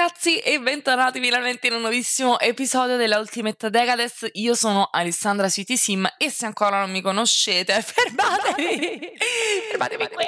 ragazzi e bentornati finalmente in un nuovissimo episodio della Ultimate Decades. Io sono Alessandra City Sim e se ancora non mi conoscete, fermatevi! fermatevi qui!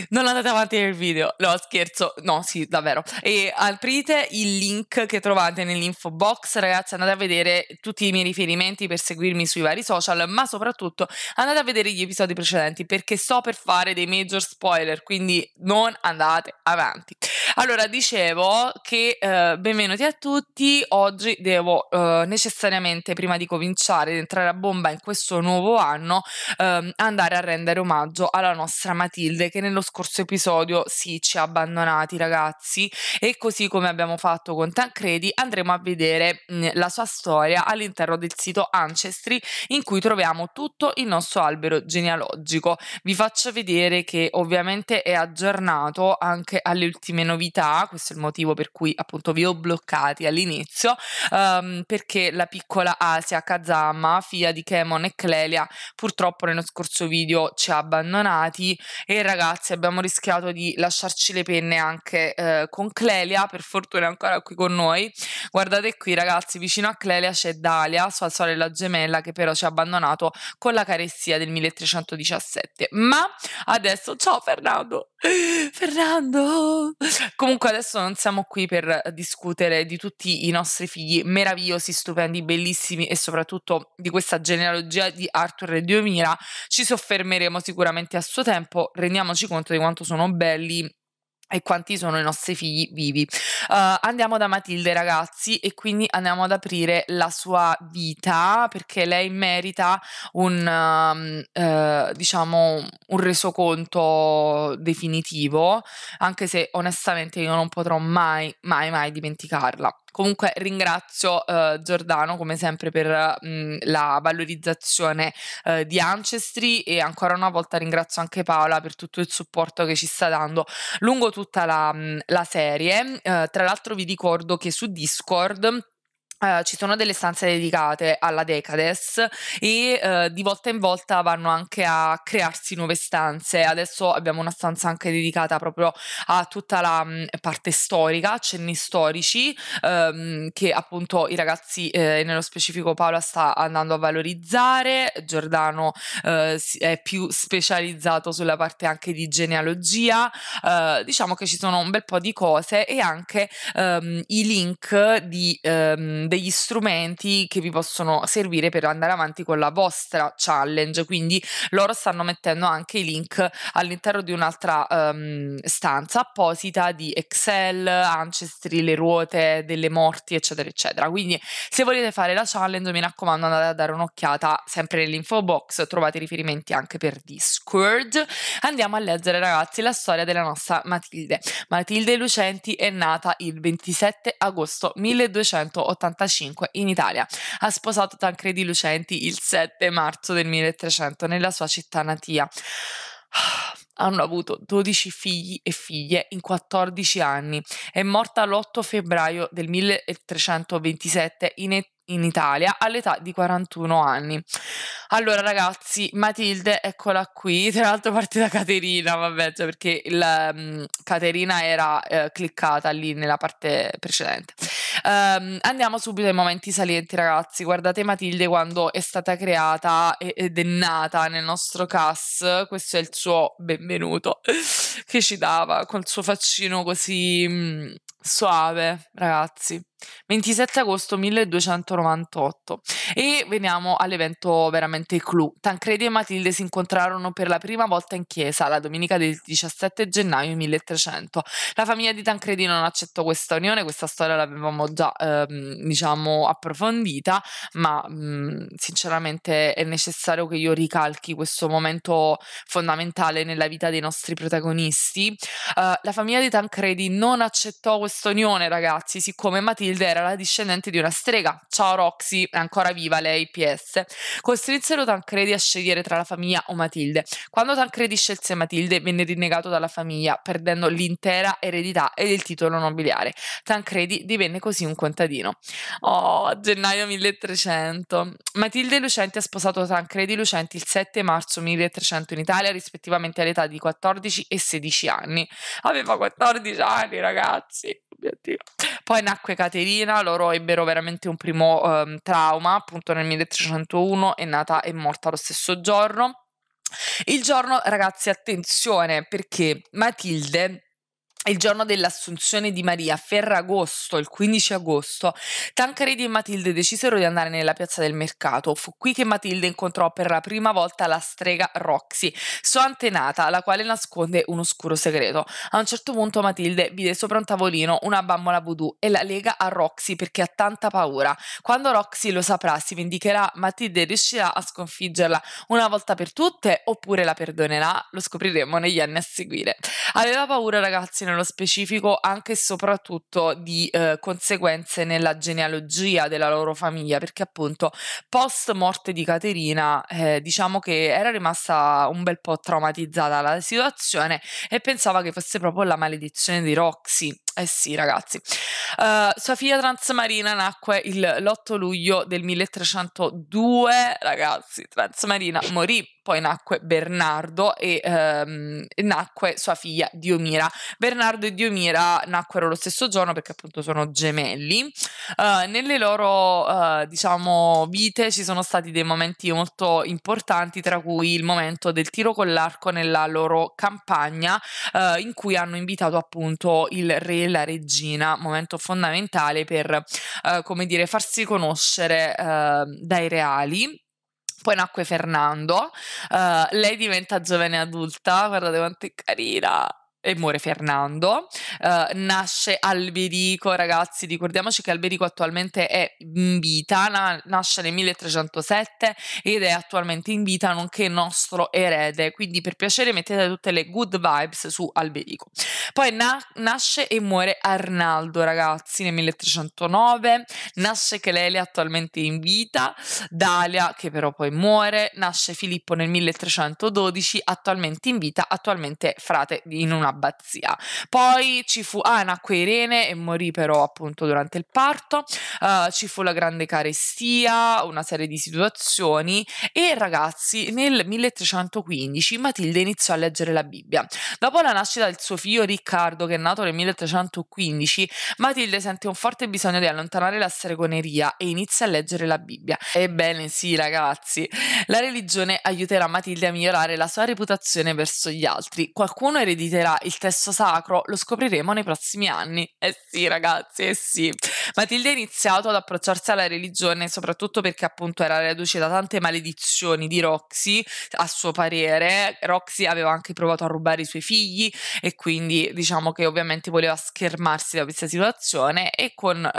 Non andate avanti nel video, no scherzo, no sì davvero. E aprite il link che trovate nell'info box, ragazzi andate a vedere tutti i miei riferimenti per seguirmi sui vari social, ma soprattutto andate a vedere gli episodi precedenti perché sto per fare dei major spoiler, quindi non andate avanti. Allora, dicevo che eh, benvenuti a tutti. Oggi devo eh, necessariamente, prima di cominciare ad entrare a bomba in questo nuovo anno, eh, andare a rendere omaggio alla nostra Matilde che nello scorso episodio sì ci ha abbandonati, ragazzi. E così come abbiamo fatto con Tancredi, andremo a vedere mh, mm, la sua storia all'interno del sito Ancestry in cui troviamo tutto il nostro albero genealogico. Vi faccio vedere che ovviamente è aggiornato anche alle ultime novità novità, questo è il motivo per cui appunto vi ho bloccati all'inizio, um, perché la piccola Asia, Kazama, figlia di Kemon e Clelia, purtroppo nello scorso video ci ha abbandonati e ragazzi abbiamo rischiato di lasciarci le penne anche eh, con Clelia, per fortuna è ancora qui con noi. Guardate qui ragazzi, vicino a Clelia c'è Dalia, sua sorella gemella che però ci ha abbandonato con la carestia del 1317. Ma adesso ciao Fernando! Fernando! Comunque adesso non siamo qui per discutere di tutti i nostri figli meravigliosi, stupendi, bellissimi e soprattutto di questa genealogia di Arthur e 2000. Ci soffermeremo sicuramente a suo tempo, rendiamoci conto di quanto sono belli e quanti sono i nostri figli vivi. Uh, andiamo da Matilde ragazzi e quindi andiamo ad aprire la sua vita perché lei merita un, uh, uh, diciamo, un resoconto definitivo, anche se onestamente io non potrò mai, mai, mai dimenticarla. Comunque ringrazio uh, Giordano come sempre per mh, mm, la valorizzazione uh, di Ancestry e ancora una volta ringrazio anche Paola per tutto il supporto che ci sta dando lungo tutta la, mh, mm, la serie. Uh, tra l'altro vi ricordo che su Discord Uh, ci sono delle stanze dedicate alla Decades e uh, di volta in volta vanno anche a crearsi nuove stanze. Adesso abbiamo una stanza anche dedicata proprio a tutta la m, mm, parte storica, accenni storici um, che appunto i ragazzi, eh, nello specifico Paola, sta andando a valorizzare. Giordano eh, è più specializzato sulla parte anche di genealogia. Uh, diciamo che ci sono un bel po' di cose e anche um, i link di. Um, degli strumenti che vi possono servire per andare avanti con la vostra challenge. Quindi loro stanno mettendo anche i link all'interno di un'altra um, stanza apposita di Excel, Ancestry, le ruote delle morti, eccetera, eccetera. Quindi se volete fare la challenge, mi raccomando, andate a dare un'occhiata sempre nell'info box, trovate riferimenti anche per Discord. Andiamo a leggere, ragazzi, la storia della nostra Matilde. Matilde Lucenti è nata il 27 agosto 1280 1945 in Italia. Ha sposato Tancredi Lucenti il 7 marzo del 1300 nella sua città natia hanno avuto 12 figli e figlie in 14 anni. È morta l'8 febbraio del 1327 in età in Italia all'età di 41 anni. Allora ragazzi, Matilde, eccola qui, tra l'altro parte da Caterina, vabbè, cioè perché la, um, mm, Caterina era eh, cliccata lì nella parte precedente. Um, andiamo subito ai momenti salienti ragazzi, guardate Matilde quando è stata creata ed è nata nel nostro cast, questo è il suo benvenuto che ci dava col suo faccino così mh, mm, suave, ragazzi. 27 agosto 1298 e veniamo all'evento veramente clou. Tancredi e Matilde si incontrarono per la prima volta in chiesa la domenica del 17 gennaio 1300. La famiglia di Tancredi non accettò questa unione, questa storia l'avevamo già ehm, diciamo approfondita, ma mh, mhmm, sinceramente è necessario che io ricalchi questo momento fondamentale nella vita dei nostri protagonisti. Uh, la famiglia di Tancredi non accettò questa unione, ragazzi, siccome Matilde Matilde era la discendente di una strega. Ciao Roxy, è ancora viva lei, PS. Costrinsero Tancredi a scegliere tra la famiglia o Matilde. Quando Tancredi scelse Matilde, venne rinnegato dalla famiglia, perdendo l'intera eredità ed il titolo nobiliare. Tancredi divenne così un contadino. Oh, gennaio 1300. Matilde Lucenti ha sposato Tancredi Lucenti il 7 marzo 1300 in Italia, rispettivamente all'età di 14 e 16 anni. Aveva 14 anni, ragazzi obiettivo. Poi nacque Caterina, loro ebbero veramente un primo um, trauma, appunto nel 1301 è nata e morta lo stesso giorno. Il giorno, ragazzi, attenzione perché Matilde il giorno dell'assunzione di Maria, Ferragosto, il 15 agosto, Tancredi e Matilde decisero di andare nella piazza del mercato. Fu qui che Matilde incontrò per la prima volta la strega Roxy, sua antenata, la quale nasconde un oscuro segreto. A un certo punto Matilde vide sopra un tavolino una bambola voodoo e la lega a Roxy perché ha tanta paura. Quando Roxy lo saprà, si vendicherà, Matilde riuscirà a sconfiggerla una volta per tutte oppure la perdonerà? Lo scopriremo negli anni a seguire. Aveva paura, ragazzi, nello specifico anche e soprattutto di eh, conseguenze nella genealogia della loro famiglia, perché appunto post morte di Caterina eh, diciamo che era rimasta un bel po' traumatizzata la situazione e pensava che fosse proprio la maledizione di Roxy eh sì, ragazzi. Uh, figlia Transmarina nacque l'8 luglio del 1302. Ragazzi, Transmarina morì, poi nacque Bernardo e um, nacque sua figlia Diomira. Bernardo e Diomira nacquero lo stesso giorno perché appunto sono gemelli. Uh, nelle loro, uh, diciamo, vite ci sono stati dei momenti molto importanti, tra cui il momento del tiro con l'arco nella loro campagna in cui hanno invitato appunto il re e la regina, momento fondamentale per, eh, come dire, farsi conoscere eh, dai reali. Poi nacque Fernando, uh, lei diventa giovane adulta, guardate quanto è carina, e muore Fernando, uh, nasce Alberico, ragazzi ricordiamoci che Alberico attualmente è in vita, na- nasce nel 1307 ed è attualmente in vita nonché nostro erede, quindi per piacere mettete tutte le good vibes su Alberico. Poi na- nasce e muore Arnaldo ragazzi nel 1309, nasce Clelia attualmente in vita, Dalia che però poi muore, nasce Filippo nel 1312 attualmente in vita, attualmente frate in una un'abbazia. Poi ci fu, ah, nacque Irene e morì però appunto durante il parto, uh, ci fu la grande carestia, una serie di situazioni e ragazzi nel 1315 Matilde iniziò a leggere la Bibbia. Dopo la nascita del suo figlio Riccardo che è nato nel 1315, Matilde sente un forte bisogno di allontanare la stregoneria e inizia a leggere la Bibbia. Ebbene sì ragazzi, la religione aiuterà Matilde a migliorare la sua reputazione verso gli altri. Qualcuno erediterà il testo sacro lo scopriremo nei prossimi anni. Eh sì, ragazzi, eh sì. Matilde ha iniziato ad approcciarsi alla religione soprattutto perché appunto era reduce da tante maledizioni di Roxy, a suo parere. Roxy aveva anche provato a rubare i suoi figli e quindi diciamo che ovviamente voleva schermarsi da questa situazione e con eh,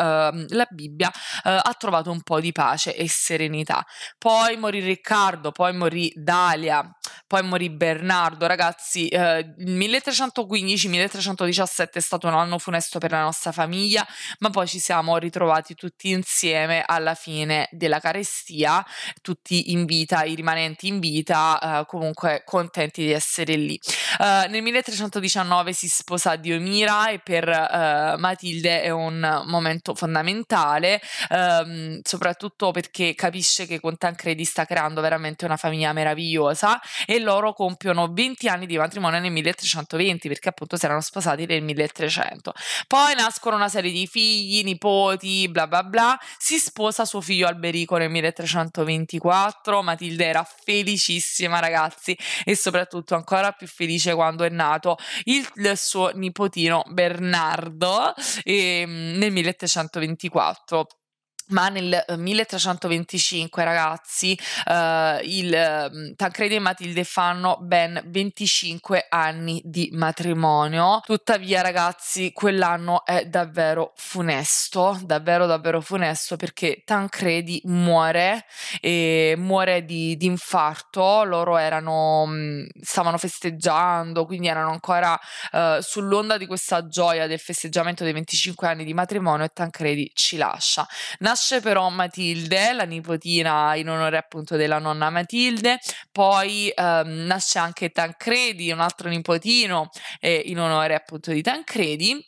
la Bibbia eh, ha trovato un po' di pace e serenità. Poi morì Riccardo, poi morì Dalia, poi morì Bernardo, ragazzi, eh, 1300 1315-1317 è stato un anno funesto per la nostra famiglia, ma poi ci siamo ritrovati tutti insieme alla fine della carestia, tutti in vita, i rimanenti in vita, eh, comunque contenti di essere lì. Eh, nel 1319 si sposa Diomira e per eh, Matilde è un momento fondamentale, ehm, soprattutto perché capisce che con Tancredi sta creando veramente una famiglia meravigliosa e loro compiono 20 anni di matrimonio nel 1320 parenti perché appunto si erano sposati nel 1300. Poi nascono una serie di figli, nipoti, bla bla bla. Si sposa suo figlio Alberico nel 1324. Matilde era felicissima, ragazzi, e soprattutto ancora più felice quando è nato il, il suo nipotino Bernardo eh, nel 1324 ma nel 1325 eh, ragazzi eh, il mm, Tancredi e Matilde fanno ben 25 anni di matrimonio tuttavia ragazzi quell'anno è davvero funesto davvero davvero funesto perché Tancredi muore e muore di, di infarto loro erano mm, stavano festeggiando quindi erano ancora eh, sull'onda di questa gioia del festeggiamento dei 25 anni di matrimonio e Tancredi ci lascia Nas- nasce però Matilde, la nipotina in onore appunto della nonna Matilde, poi ehm, nasce anche Tancredi, un altro nipotino eh, in onore appunto di Tancredi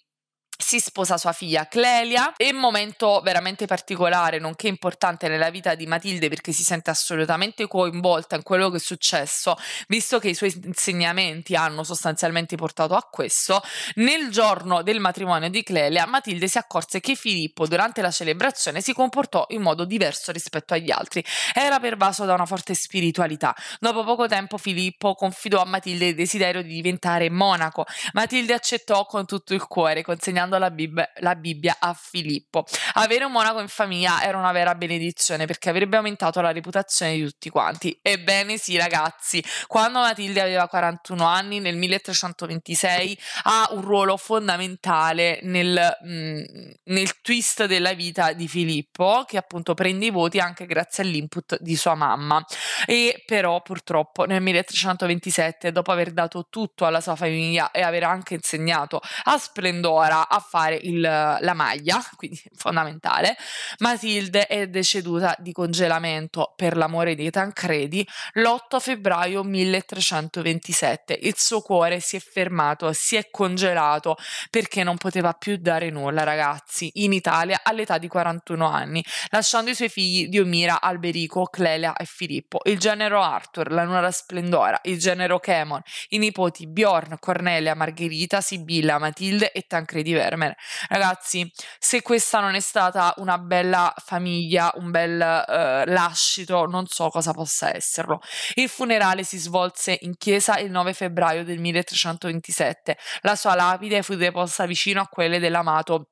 si sposa sua figlia Clelia e momento veramente particolare, nonché importante nella vita di Matilde perché si sente assolutamente coinvolta in quello che è successo, visto che i suoi insegnamenti hanno sostanzialmente portato a questo. Nel giorno del matrimonio di Clelia, Matilde si accorse che Filippo durante la celebrazione si comportò in modo diverso rispetto agli altri. Era pervaso da una forte spiritualità. Dopo poco tempo Filippo confidò a Matilde il desiderio di diventare monaco. Matilde accettò con tutto il cuore, consegnando la Bibbia, la Bibbia a Filippo. Avere un monaco in famiglia era una vera benedizione perché avrebbe aumentato la reputazione di tutti quanti. Ebbene sì, ragazzi, quando Matilde aveva 41 anni, nel 1326 ha un ruolo fondamentale nel, mm, nel twist della vita di Filippo, che appunto prende i voti anche grazie all'input di sua mamma. E però purtroppo nel 1327, dopo aver dato tutto alla sua famiglia e aver anche insegnato a splendora a fare il, la maglia, quindi fondamentale. Matilde è deceduta di congelamento per l'amore di Tancredi l'8 febbraio 1327. Il suo cuore si è fermato, si è congelato perché non poteva più dare nulla, ragazzi, in Italia all'età di 41 anni, lasciando i suoi figli Diomira, Alberico, Clelia e Filippo, il genero Arthur, la nuora Splendora, il genero Chemon, i nipoti Bjorn, Cornelia, Margherita, Sibilla, Matilde e Tancredi Verme bene. Ragazzi, se questa non è stata una bella famiglia, un bel eh, lascito, non so cosa possa esserlo. Il funerale si svolse in chiesa il 9 febbraio del 1327. La sua lapide fu deposta vicino a quelle dell'amato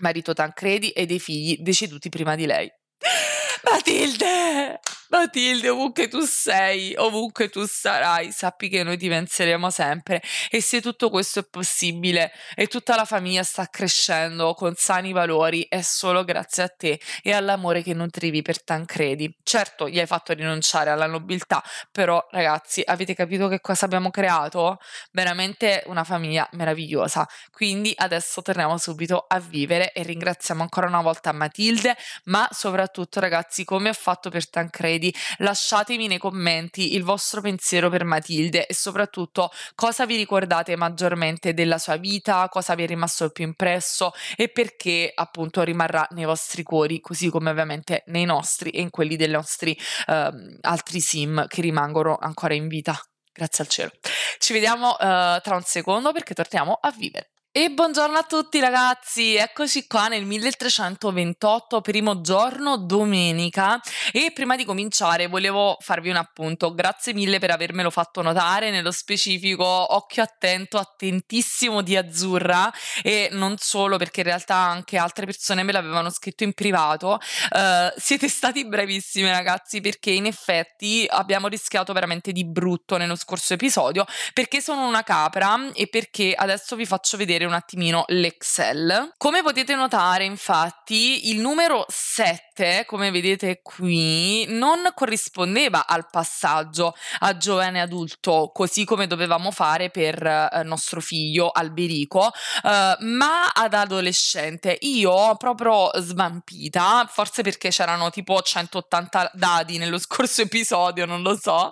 marito Tancredi e dei figli deceduti prima di lei. Matilde! Matilde, ovunque tu sei, ovunque tu sarai, sappi che noi ti penseremo sempre. E se tutto questo è possibile e tutta la famiglia sta crescendo con sani valori, è solo grazie a te e all'amore che nutrivi per Tancredi. Certo, gli hai fatto rinunciare alla nobiltà, però ragazzi, avete capito che cosa abbiamo creato? Veramente una famiglia meravigliosa. Quindi adesso torniamo subito a vivere e ringraziamo ancora una volta Matilde, ma soprattutto ragazzi come ho fatto per Tancredi Freddy. Lasciatemi nei commenti il vostro pensiero per Matilde e soprattutto cosa vi ricordate maggiormente della sua vita, cosa vi è rimasto più impresso e perché appunto rimarrà nei vostri cuori, così come ovviamente nei nostri e in quelli dei nostri eh, altri sim che rimangono ancora in vita. Grazie al cielo. Ci vediamo eh, tra un secondo perché torniamo a vivere. E buongiorno a tutti ragazzi, eccoci qua nel 1328, primo giorno, domenica e prima di cominciare volevo farvi un appunto, grazie mille per avermelo fatto notare, nello specifico occhio attento, attentissimo di Azzurra e non solo perché in realtà anche altre persone me l'avevano scritto in privato, uh, siete stati bravissimi ragazzi perché in effetti abbiamo rischiato veramente di brutto nello scorso episodio perché sono una capra e perché adesso vi faccio vedere vedere un attimino l'Excel. Come potete notare, infatti, il numero 7, come vedete qui, non corrispondeva al passaggio a giovane adulto, così come dovevamo fare per eh, nostro figlio Alberico, eh, ma ad adolescente. Io proprio svampita, forse perché c'erano tipo 180 dadi nello scorso episodio, non lo so,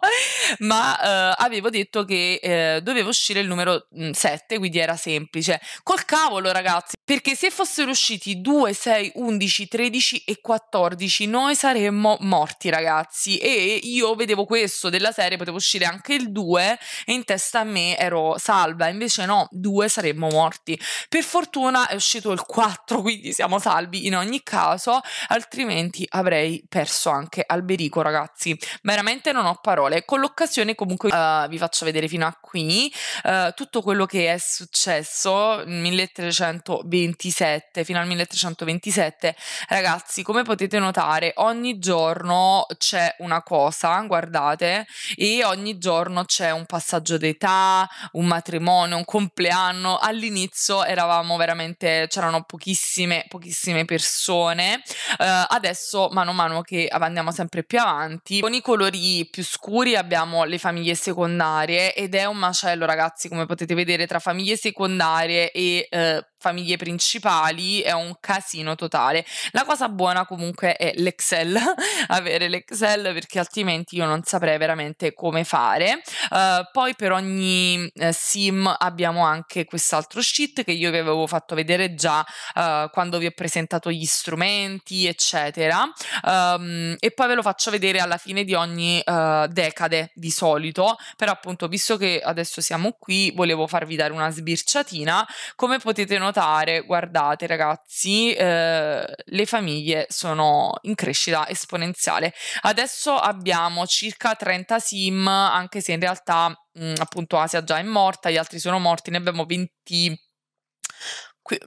ma eh, avevo detto che eh, dovevo uscire il numero 7, mm, quindi era semplice cioè col cavolo ragazzi, perché se fossero usciti 2, 6, 11, 13 e 14 noi saremmo morti ragazzi e io vedevo questo della serie, potevo uscire anche il 2 e in testa a me ero salva, invece no, 2 saremmo morti. Per fortuna è uscito il 4, quindi siamo salvi in ogni caso, altrimenti avrei perso anche Alberico ragazzi, veramente non ho parole. Con l'occasione comunque uh, vi faccio vedere fino a qui uh, tutto quello che è successo 1327 fino al 1327. Ragazzi, come potete notare, ogni giorno c'è una cosa, guardate, e ogni giorno c'è un passaggio d'età, un matrimonio, un compleanno. All'inizio eravamo veramente c'erano pochissime pochissime persone. Uh, adesso mano a mano che andiamo sempre più avanti, con i colori più scuri abbiamo le famiglie secondarie ed è un macello, ragazzi, come potete vedere tra famiglie secondarie storie e eh, famiglie principali è un casino totale. La cosa buona comunque è l'Excel, avere l'Excel perché altrimenti io non saprei veramente come fare. Uh, poi per ogni uh, sim abbiamo anche quest'altro sheet che io vi avevo fatto vedere già uh, quando vi ho presentato gli strumenti, eccetera. Um, e poi ve lo faccio vedere alla fine di ogni decade di solito, però appunto visto che adesso siamo qui volevo farvi dare una sbirciatina, come potete notare notare, guardate ragazzi, eh, le famiglie sono in crescita esponenziale. Adesso abbiamo circa 30 sim, anche se in realtà mh, mm, appunto Asia già è morta, gli altri sono morti, ne abbiamo 20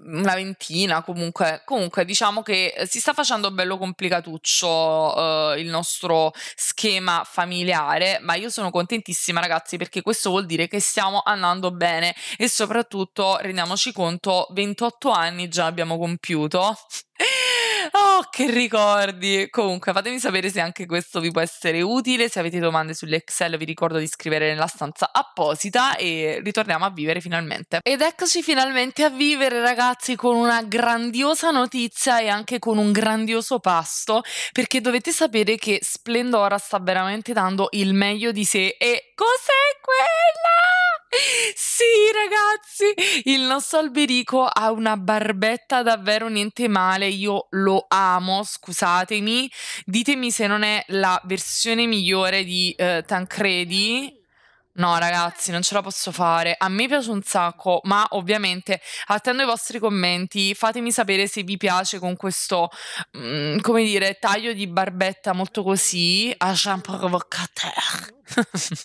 una ventina comunque, comunque diciamo che eh, si sta facendo bello complicatuccio eh, il nostro schema familiare, ma io sono contentissima ragazzi perché questo vuol dire che stiamo andando bene e soprattutto rendiamoci conto 28 anni già abbiamo compiuto Oh, che ricordi! Comunque, fatemi sapere se anche questo vi può essere utile. Se avete domande sull'Excel, vi ricordo di scrivere nella stanza apposita e ritorniamo a vivere finalmente. Ed eccoci finalmente a vivere, ragazzi, con una grandiosa notizia e anche con un grandioso pasto, perché dovete sapere che Splendora sta veramente dando il meglio di sé. E cos'è quella? Sì, ragazzi, il nostro Alberico ha una barbetta davvero niente male. Io lo amo, scusatemi. Ditemi se non è la versione migliore di eh, Tancredi. No, ragazzi, non ce la posso fare. A me piace un sacco, ma ovviamente attendo i vostri commenti. Fatemi sapere se vi piace con questo, mm, come dire, taglio di barbetta molto così a Jean Provocateur.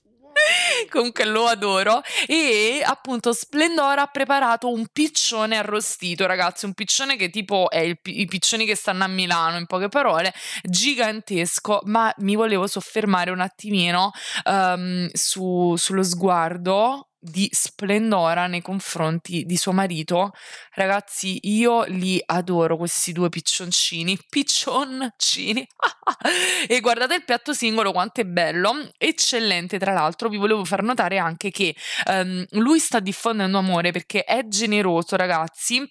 comunque lo adoro e appunto Splendora ha preparato un piccione arrostito ragazzi un piccione che tipo è il, i piccioni che stanno a Milano in poche parole gigantesco ma mi volevo soffermare un attimino um, su, sullo sguardo di splendora nei confronti di suo marito. Ragazzi, io li adoro questi due piccioncini, piccioncini. e guardate il piatto singolo quanto è bello, eccellente tra l'altro. Vi volevo far notare anche che um, lui sta diffondendo amore perché è generoso, ragazzi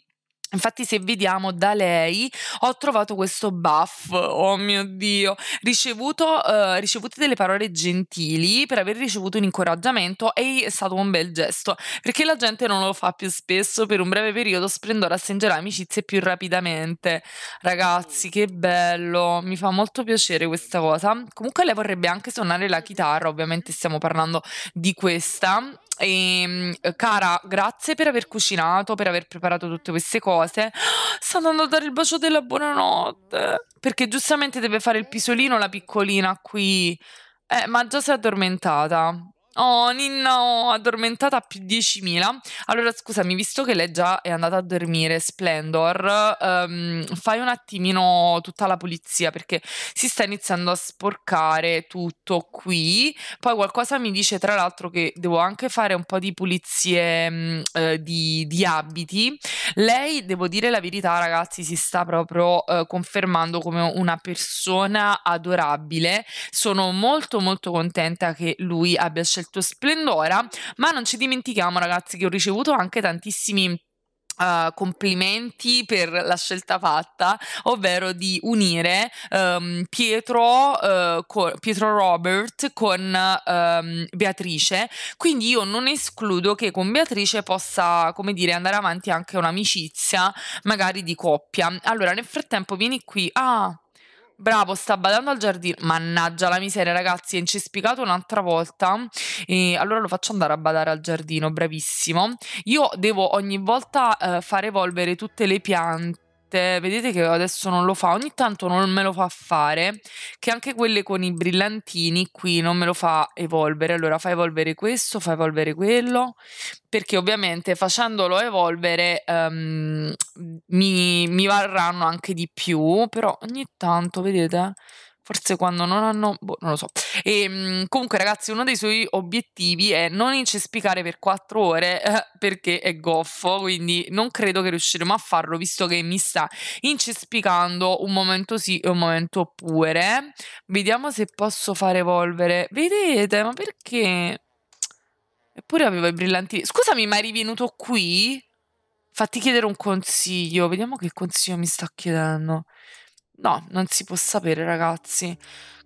Infatti, se vediamo da lei, ho trovato questo buff, oh mio Dio, ricevuto, eh, ricevute delle parole gentili per aver ricevuto un incoraggiamento e è stato un bel gesto, perché la gente non lo fa più spesso, per un breve periodo Splendor assengerà amicizie più rapidamente. Ragazzi, che bello, mi fa molto piacere questa cosa. Comunque lei vorrebbe anche suonare la chitarra, ovviamente stiamo parlando di questa, e, ehm, cara, grazie per aver cucinato, per aver preparato tutte queste cose. Sta andando a dare il bacio della buonanotte. Perché giustamente deve fare il pisolino la piccolina qui. Eh, ma già si è addormentata. Oh, Ninna, oh, addormentata più 10.000. Allora, scusami, visto che lei già è andata a dormire, Splendor, um, fai un attimino tutta la pulizia perché si sta iniziando a sporcare tutto qui. Poi qualcosa mi dice, tra l'altro, che devo anche fare un po' di pulizie um, uh, di, di, abiti. Lei, devo dire la verità, ragazzi, si sta proprio uh, confermando come una persona adorabile. Sono molto, molto contenta che lui abbia scelto il tuo splendore, ma non ci dimentichiamo ragazzi che ho ricevuto anche tantissimi Uh, complimenti per la scelta fatta, ovvero di unire um, Pietro, uh, co- Pietro Robert con um, Beatrice. Quindi io non escludo che con Beatrice possa, come dire, andare avanti anche un'amicizia, magari di coppia. Allora, nel frattempo, vieni qui. Ah, Bravo, sta badando al giardino. Mannaggia la miseria, ragazzi, è incespicato un'altra volta. E allora lo faccio andare a badare al giardino, bravissimo. Io devo ogni volta eh, far evolvere tutte le piante veramente vedete che adesso non lo fa, ogni tanto non me lo fa fare, che anche quelle con i brillantini qui non me lo fa evolvere, allora fa evolvere questo, fa evolvere quello, perché ovviamente facendolo evolvere um, mi, mi varranno anche di più, però ogni tanto vedete forse quando non hanno, boh, non lo so. E, ehm, comunque, ragazzi, uno dei suoi obiettivi è non incespicare per quattro ore perché è goffo, quindi non credo che riusciremo a farlo visto che mi sta incespicando un momento sì e un momento pure. Vediamo se posso far evolvere. Vedete, ma perché? Eppure avevo i brillantini. Scusami, ma eri venuto qui? Fatti chiedere un consiglio. Vediamo che consiglio mi sta chiedendo. No, non si può sapere, ragazzi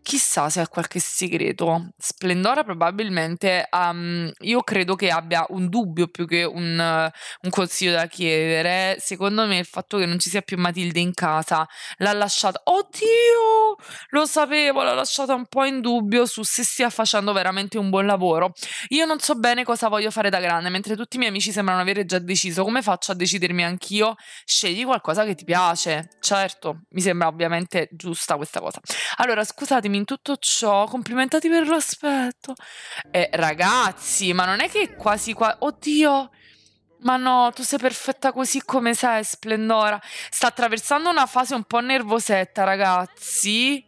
chissà se ha qualche segreto. Splendora probabilmente, um, io credo che abbia un dubbio più che un, uh, un, consiglio da chiedere. Secondo me il fatto che non ci sia più Matilde in casa l'ha lasciata, oddio, lo sapevo, l'ha lasciata un po' in dubbio su se stia facendo veramente un buon lavoro. Io non so bene cosa voglio fare da grande, mentre tutti i miei amici sembrano avere già deciso. Come faccio a decidermi anch'io? Scegli qualcosa che ti piace. Certo, mi sembra ovviamente giusta questa cosa. Allora, scusatemi in tutto ciò, complimentati per l'aspetto. Eh, ragazzi, ma non è che quasi qua... Oddio, ma no, tu sei perfetta così come sei, Splendora. Sta attraversando una fase un po' nervosetta, ragazzi.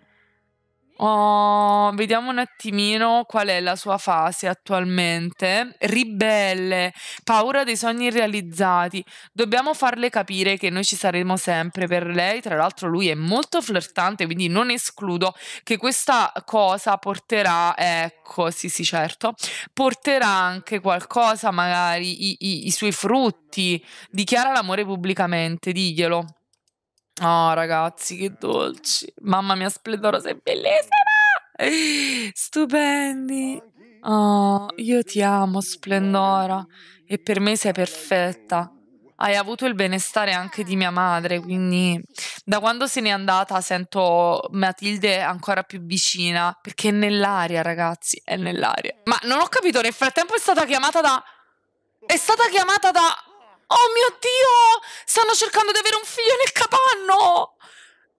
Oh, vediamo un attimino qual è la sua fase attualmente. Ribelle, paura dei sogni realizzati. Dobbiamo farle capire che noi ci saremo sempre per lei. Tra l'altro, lui è molto flirtante, quindi non escludo che questa cosa porterà, ecco, sì, sì, certo, porterà anche qualcosa, magari i, i, i suoi frutti. Dichiara l'amore pubblicamente, diglielo. Oh ragazzi, che dolci. Mamma mia, Splendoro, sei bellissima! Stupendi. Oh, io ti amo, Splendora. E per me sei perfetta. Hai avuto il benestare anche di mia madre, quindi da quando se n'è andata sento Matilde ancora più vicina, perché è nell'aria, ragazzi, è nell'aria. Ma non ho capito, nel frattempo è stata chiamata da... È stata chiamata da Oh mio Dio! Stanno cercando di avere un figlio nel capanno!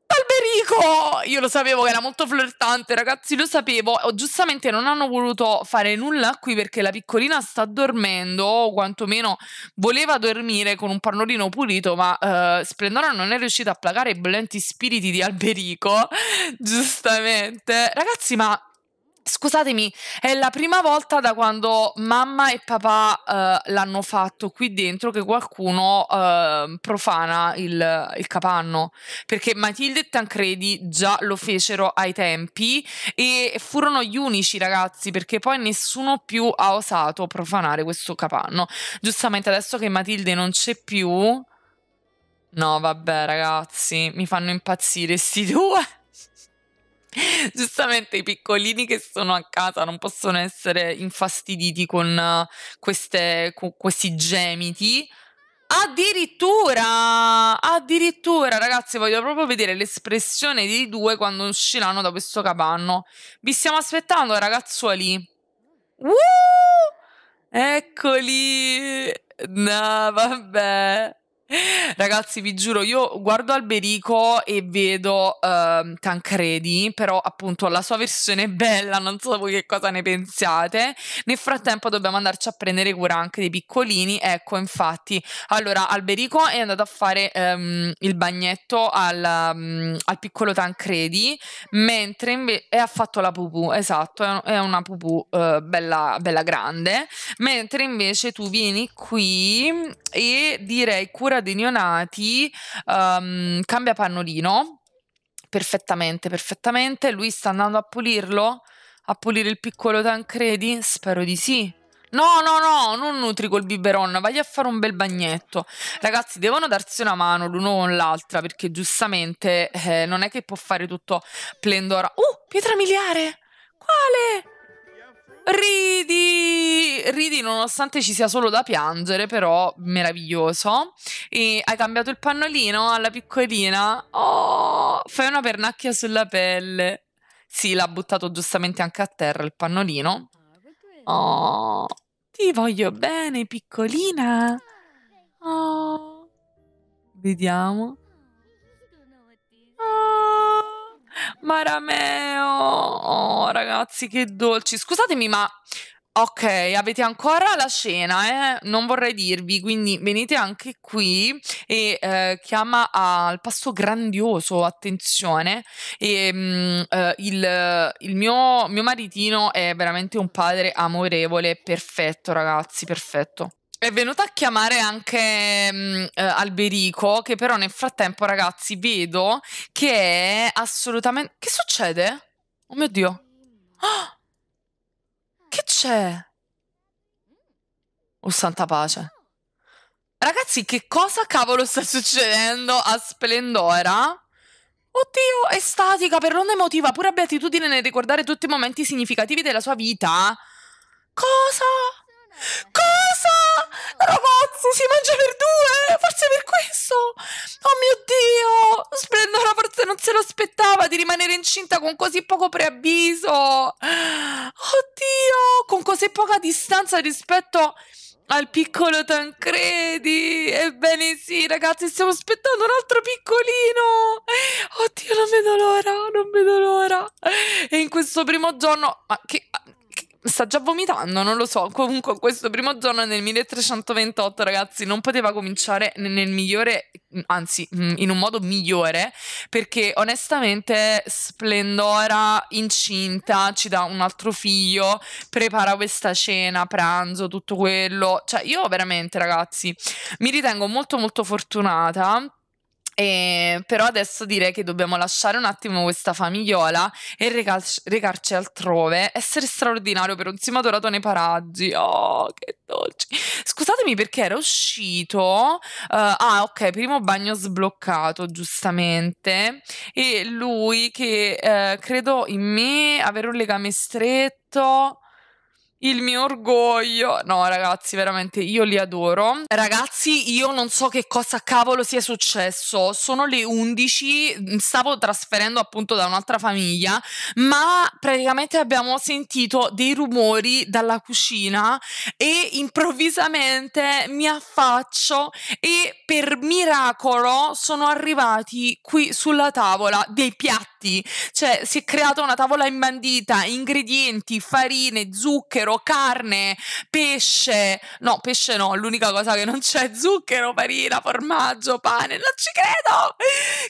Alberico! Io lo sapevo che era molto flirtante, ragazzi, lo sapevo. Oh, giustamente non hanno voluto fare nulla qui perché la piccolina sta dormendo, o quantomeno voleva dormire con un pannolino pulito, ma eh, Splendora non è riuscita a placare i bollenti spiriti di Alberico. Giustamente. Ragazzi, ma Scusatemi, è la prima volta da quando mamma e papà uh, l'hanno fatto qui dentro che qualcuno uh, profana il, il, capanno, perché Matilde e Tancredi già lo fecero ai tempi e furono gli unici ragazzi perché poi nessuno più ha osato profanare questo capanno. Giustamente adesso che Matilde non c'è più... No, vabbè ragazzi, mi fanno impazzire sti due. Giustamente i piccolini che sono a casa non possono essere infastiditi con, eh, queste, con questi gemiti. Addirittura, addirittura, ragazzi, voglio proprio vedere l'espressione dei due quando usciranno da questo capanno. Vi stiamo aspettando, ragazzuoli. Uh! Eccoli! No, vabbè. Ragazzi, vi giuro, io guardo Alberico e vedo uh, Tancredi, però appunto la sua versione è bella, non so voi che cosa ne pensiate. Nel frattempo dobbiamo andarci a prendere cura anche dei piccolini. Ecco, infatti, allora Alberico è andato a fare um, il bagnetto al, um, al, piccolo Tancredi, mentre invece ha fatto la pupù, esatto, è, una pupù uh, bella, bella grande, mentre invece tu vieni qui e direi cura cera dei neonati um, cambia pannolino perfettamente, perfettamente. Lui sta andando a pulirlo? A pulire il piccolo Tancredi? Spero di sì. No, no, no, non nutri col biberon, vai a fare un bel bagnetto. Ragazzi, devono darsi una mano l'uno con l'altra perché giustamente eh, non è che può fare tutto plendora. Uh, pietra miliare! Quale? Ridi, ridi nonostante ci sia solo da piangere, però meraviglioso. E hai cambiato il pannolino alla piccolina. Oh, fai una pernacchia sulla pelle. Sì, l'ha buttato giustamente anche a terra il pannolino. Oh, ti voglio bene, piccolina. Ah, oh, vediamo. Marameo! Oh, ragazzi, che dolci. Scusatemi, ma Ok, avete ancora la cena, eh? non vorrei dirvi, quindi venite anche qui e eh, chiama al pasto grandioso, attenzione, e, mh, mm, eh, il, il mio, mio maritino è veramente un padre amorevole, perfetto ragazzi, perfetto. È venuta a chiamare anche mm, eh, Alberico, che però nel frattempo, ragazzi, vedo che è assolutamente... Che succede? Oh mio Dio! Oh! Che c'è? Oh, santa pace. Ragazzi, che cosa cavolo sta succedendo a Splendora? Oddio, è statica, per non emotiva, pure beatitudine nel ricordare tutti i momenti significativi della sua vita. Cosa? Cosa? Ragazzi, si mangia per due! Forse per questo! Oh mio Dio! Splendora forse non se lo aspettava di rimanere incinta con così poco preavviso! Oddio! Con così poca distanza rispetto al piccolo Tancredi! Ebbene sì, ragazzi, stiamo aspettando un altro piccolino! Oddio, non vedo l'ora! Non vedo l'ora! E in questo primo giorno... Ma che sta già vomitando, non lo so. Comunque, questo primo giorno nel 1328, ragazzi, non poteva cominciare nel migliore, anzi, mm, in un modo migliore, perché onestamente Splendora incinta ci dà un altro figlio, prepara questa cena, pranzo, tutto quello. Cioè, io veramente, ragazzi, mi ritengo molto molto fortunata eh, però adesso direi che dobbiamo lasciare un attimo questa famigliola e recal- recarci altrove. Essere straordinario per un adorato nei paraggi. Oh, che dolci. Scusatemi perché era uscito. Uh, ah, ok, primo bagno sbloccato, giustamente. E lui che uh, credo in me avere un legame stretto il mio orgoglio. No, ragazzi, veramente io li adoro. Ragazzi, io non so che cosa cavolo sia successo. Sono le 11, stavo trasferendo appunto da un'altra famiglia, ma praticamente abbiamo sentito dei rumori dalla cucina e improvvisamente mi affaccio e per miracolo sono arrivati qui sulla tavola dei piatti piatti, cioè si è creata una tavola imbandita, ingredienti, farine, zucchero, carne, pesce, no pesce no, l'unica cosa che non c'è è zucchero, farina, formaggio, pane, non ci credo!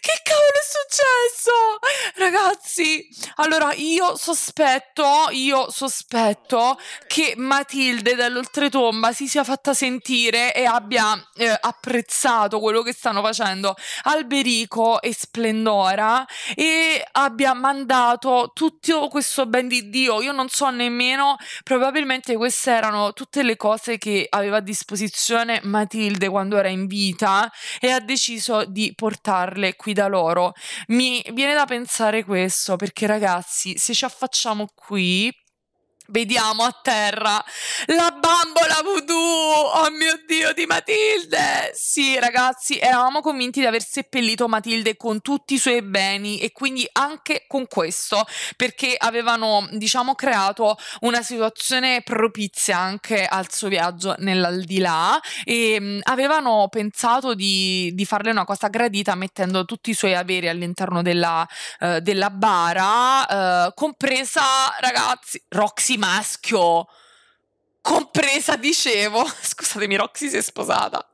Che cavolo è successo? Ragazzi, allora io sospetto, io sospetto che Matilde dall'oltretomba si sia fatta sentire e abbia eh, apprezzato quello che stanno facendo Alberico e Splendora e abbia mandato tutto oh, questo ben di Dio. Io non so nemmeno, probabilmente queste erano tutte le cose che aveva a disposizione Matilde quando era in vita e ha deciso di portarle qui da loro. Mi viene da pensare questo perché ragazzi, se ci affacciamo qui Vediamo a terra la bambola voodoo! Oh mio Dio, di Matilde! Sì, ragazzi, eravamo convinti di aver seppellito Matilde con tutti i suoi beni e quindi anche con questo, perché avevano, diciamo, creato una situazione propizia anche al suo viaggio nell'aldilà e mm, avevano pensato di, di farle una cosa gradita mettendo tutti i suoi averi all'interno della, uh, della bara, uh, compresa, ragazzi, Roxy maschio compresa, dicevo, scusatemi, Roxy si è sposata,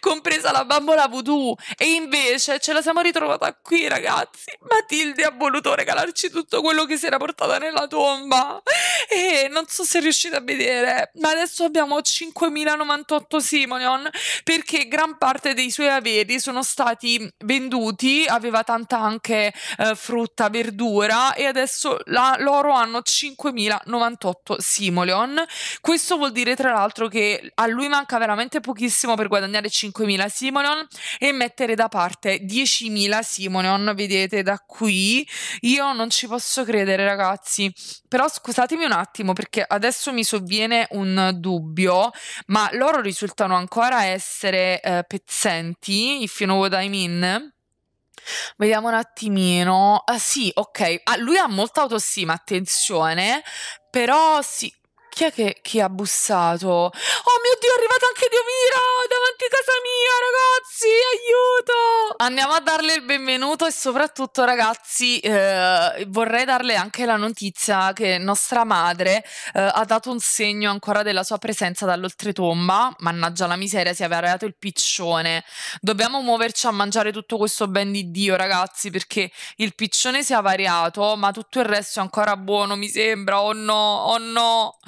compresa la bambola voodoo. E invece ce la siamo ritrovata qui, ragazzi. Matilde ha voluto regalarci tutto quello che si era portata nella tomba. E non so se riuscite a vedere, ma adesso abbiamo 5098 Simonion perché gran parte dei suoi averi sono stati venduti. Aveva tanta anche eh, frutta, verdura e adesso la, loro hanno 5098 Simoleon. Questo questo vuol dire tra l'altro che a lui manca veramente pochissimo per guadagnare 5.000 Simoneon e mettere da parte 10.000 Simoneon, vedete da qui. Io non ci posso credere ragazzi, però scusatemi un attimo perché adesso mi sovviene un dubbio, ma loro risultano ancora essere eh, pezzenti, if you know what I mean. Vediamo un attimino. Ah, sì, ok. Ah, lui ha molta autostima, attenzione. Però sì, chi è che chi ha bussato? Oh mio Dio, è arrivato anche Diomira oh, davanti a casa mia, ragazzi, aiuto! Andiamo a darle il benvenuto e soprattutto, ragazzi, eh, vorrei darle anche la notizia che nostra madre eh, ha dato un segno ancora della sua presenza dall'oltretomba. Mannaggia la miseria, si è reato il piccione. Dobbiamo muoverci a mangiare tutto questo ben di Dio, ragazzi, perché il piccione si è avariato, ma tutto il resto è ancora buono, mi sembra. Oh no, oh no.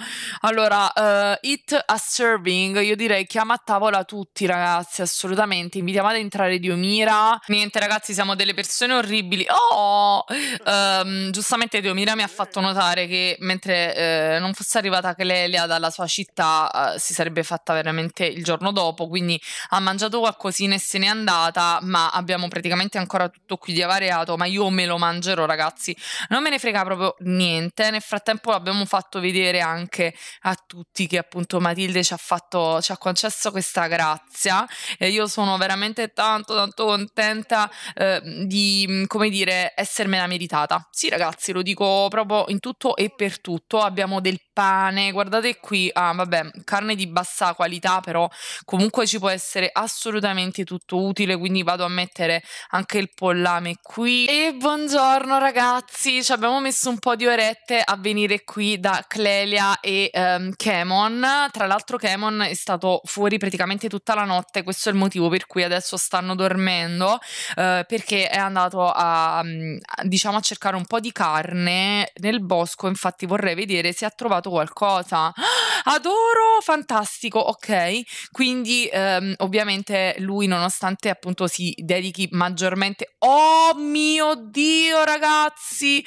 Allora, uh, It a Serving, io direi chiama a tavola tutti ragazzi, assolutamente. Invitiamo ad entrare Diomira. Niente ragazzi, siamo delle persone orribili. Oh! Um, giustamente Diomira mi ha fatto notare che mentre uh, non fosse arrivata Clelia dalla sua città uh, si sarebbe fatta veramente il giorno dopo, quindi ha mangiato qualcosina e se n'è andata, ma abbiamo praticamente ancora tutto qui di avariato, ma io me lo mangerò ragazzi. Non me ne frega proprio niente. Nel frattempo abbiamo fatto vedere anche anche a tutti che appunto Matilde ci ha, fatto, ci ha concesso questa grazia e io sono veramente tanto tanto contenta eh, di come dire essermela meritata. Sì ragazzi lo dico proprio in tutto e per tutto abbiamo del pane, guardate qui, ah vabbè, carne di bassa qualità, però comunque ci può essere assolutamente tutto utile, quindi vado a mettere anche il pollame qui. E buongiorno ragazzi, ci abbiamo messo un po' di orette a venire qui da Clelia e e um, Kemon. Tra l'altro, Kemon è stato fuori praticamente tutta la notte. Questo è il motivo per cui adesso stanno dormendo. Uh, perché è andato mm, a, diciamo, a cercare un po' di carne nel bosco. Infatti, vorrei vedere se ha trovato qualcosa. Adoro, fantastico. Ok, quindi um, ovviamente lui, nonostante appunto si dedichi maggiormente. Oh mio dio, ragazzi!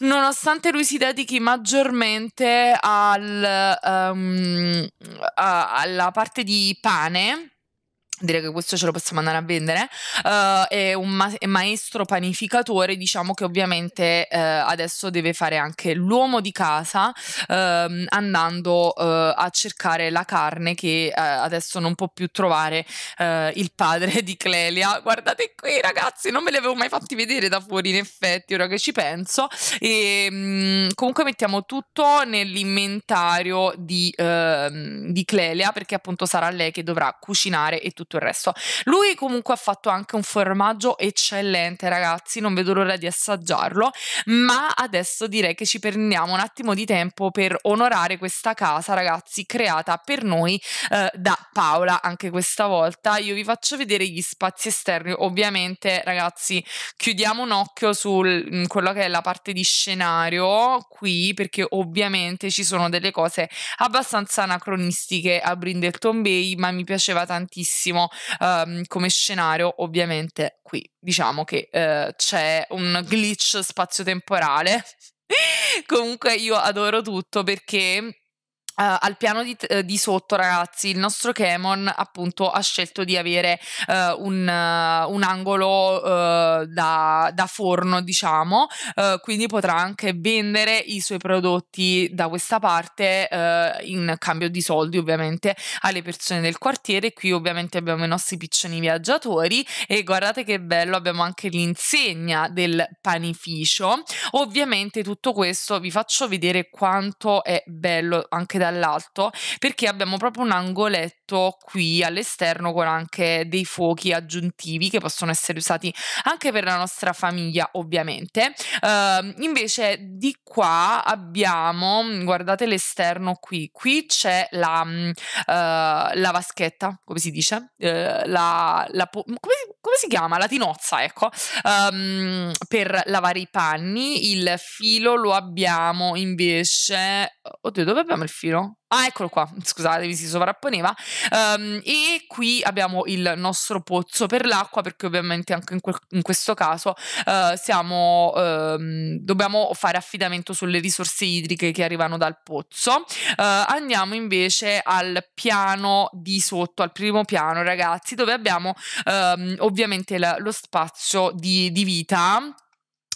Nonostante lui si dedichi maggiormente a al, um, a, alla parte di pane Direi che questo ce lo possiamo andare a vendere, uh, è un ma- è maestro panificatore, diciamo che ovviamente uh, adesso deve fare anche l'uomo di casa uh, andando eh, a cercare la carne che adesso non può più trovare il padre di Clelia. Guardate qui ragazzi, non me li avevo mai fatti vedere da fuori in effetti, ora che ci penso. E, um, comunque mettiamo tutto nell'inventario di, ehm, di Clelia perché appunto sarà lei che dovrà cucinare e tutto tutto il resto. Lui comunque ha fatto anche un formaggio eccellente, ragazzi, non vedo l'ora di assaggiarlo, ma adesso direi che ci prendiamo un attimo di tempo per onorare questa casa, ragazzi, creata per noi eh, da Paola anche questa volta. Io vi faccio vedere gli spazi esterni, ovviamente, ragazzi, chiudiamo un occhio su mm, quello che è la parte di scenario qui, perché ovviamente ci sono delle cose abbastanza anacronistiche a Brindleton Bay, ma mi piaceva tantissimo benissimo um, ehm, come scenario, ovviamente qui diciamo che uh, c'è un glitch spazio-temporale Comunque io adoro tutto perché Uh, al piano di, eh, di, sotto, ragazzi, il nostro Kemon appunto ha scelto di avere uh, un, uh, un, angolo da, da, forno, diciamo, quindi potrà anche vendere i suoi prodotti da questa parte in cambio di soldi, ovviamente, alle persone del quartiere. Qui, ovviamente, abbiamo i nostri piccioni viaggiatori e guardate che bello, abbiamo anche l'insegna del panificio. Ovviamente, tutto questo vi faccio vedere quanto è bello anche da dall'alto perché abbiamo proprio un angoletto letto qui all'esterno con anche dei fuochi aggiuntivi che possono essere usati anche per la nostra famiglia ovviamente. Uh, invece di qua abbiamo, guardate l'esterno qui, qui c'è la, uh, la vaschetta, come si dice? Uh, la, la po- come, come, si chiama? La tinozza, ecco, um, per lavare i panni. Il filo lo abbiamo invece... Oddio, dove abbiamo il filo? Ah, eccolo qua, scusate, si sovrapponeva. Um, e qui abbiamo il nostro pozzo per l'acqua, perché ovviamente anche in, que in questo caso uh, siamo, um, dobbiamo fare affidamento sulle risorse idriche che arrivano dal pozzo. Uh, andiamo invece al piano di sotto, al primo piano, ragazzi, dove abbiamo um, ovviamente lo spazio di, di vita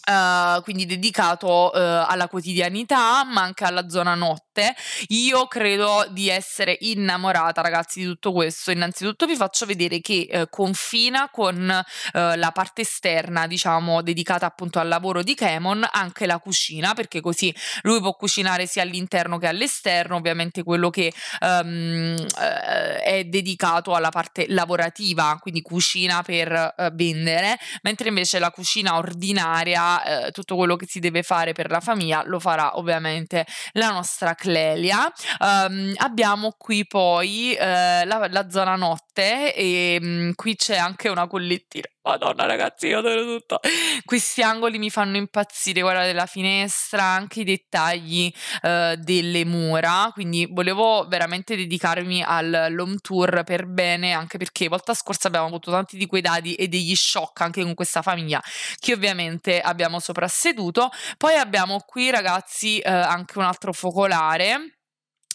Uh, quindi dedicato uh, alla quotidianità ma anche alla zona notte notte. Io credo di essere innamorata, ragazzi, di tutto questo. Innanzitutto vi faccio vedere che eh, confina con eh, la parte esterna, diciamo, dedicata appunto al lavoro di Camon, anche la cucina, perché così lui può cucinare sia all'interno che all'esterno, ovviamente quello che um, è dedicato alla parte lavorativa, quindi cucina per uh, vendere, mentre invece la cucina ordinaria, uh, tutto quello che si deve fare per la famiglia, lo farà ovviamente la nostra Clelia. Um, abbiamo qui poi uh, la, la, zona notte e um, qui c'è anche una collettiva. Madonna ragazzi, io adoro tutto. Questi angoli mi fanno impazzire, guarda della finestra, anche i dettagli eh, delle mura, quindi volevo veramente dedicarmi all'home tour per bene, anche perché volta scorsa abbiamo avuto tanti di quei dadi e degli shock anche con questa famiglia che ovviamente abbiamo soprasseduto. Poi abbiamo qui ragazzi eh, anche un altro focolare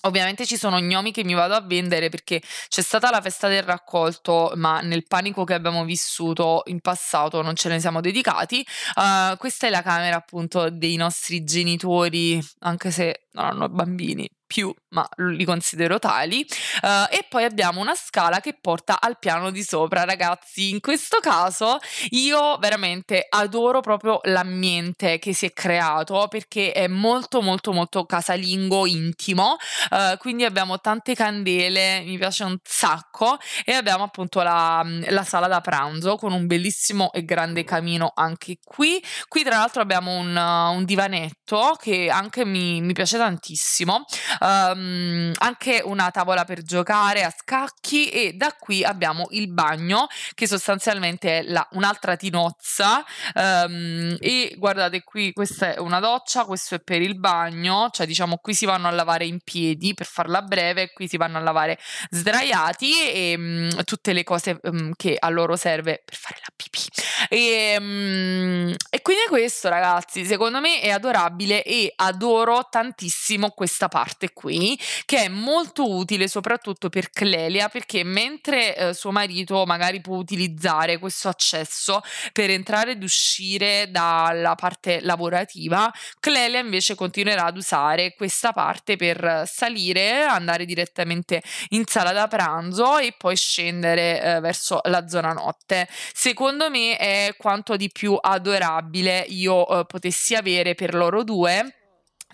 Ovviamente ci sono gnomi che mi vado a vendere perché c'è stata la festa del raccolto, ma nel panico che abbiamo vissuto in passato non ce ne siamo dedicati. Uh, questa è la camera appunto dei nostri genitori, anche se non hanno bambini, più, ma li considero tali. Uh, e poi abbiamo una scala che porta al piano di sopra, ragazzi. In questo caso io veramente adoro proprio l'ambiente che si è creato perché è molto molto molto casalingo, intimo. Uh, quindi abbiamo tante candele, mi piace un sacco e abbiamo appunto la, la sala da pranzo con un bellissimo e grande camino anche qui. Qui tra l'altro abbiamo un, un divanetto che anche mi, mi piace tantissimo um, anche una tavola per giocare a scacchi e da qui abbiamo il bagno che sostanzialmente è la, un'altra tinozza um, e guardate qui questa è una doccia, questo è per il bagno, cioè diciamo qui si vanno a lavare in piedi per farla breve, qui si vanno a lavare sdraiati e um, tutte le cose mm, che a loro serve per fare la pipì. E, ehm, e quindi è questo, ragazzi. Secondo me è adorabile e adoro tantissimo questa parte qui, che è molto utile soprattutto per Clelia, perché mentre eh, suo marito magari può utilizzare questo accesso per entrare ed uscire dalla parte lavorativa, Clelia invece continuerà ad usare questa parte per salire, andare direttamente in sala da pranzo e poi scendere eh, verso la zona notte. Secondo me è è quanto di più adorabile io eh, potessi avere per loro due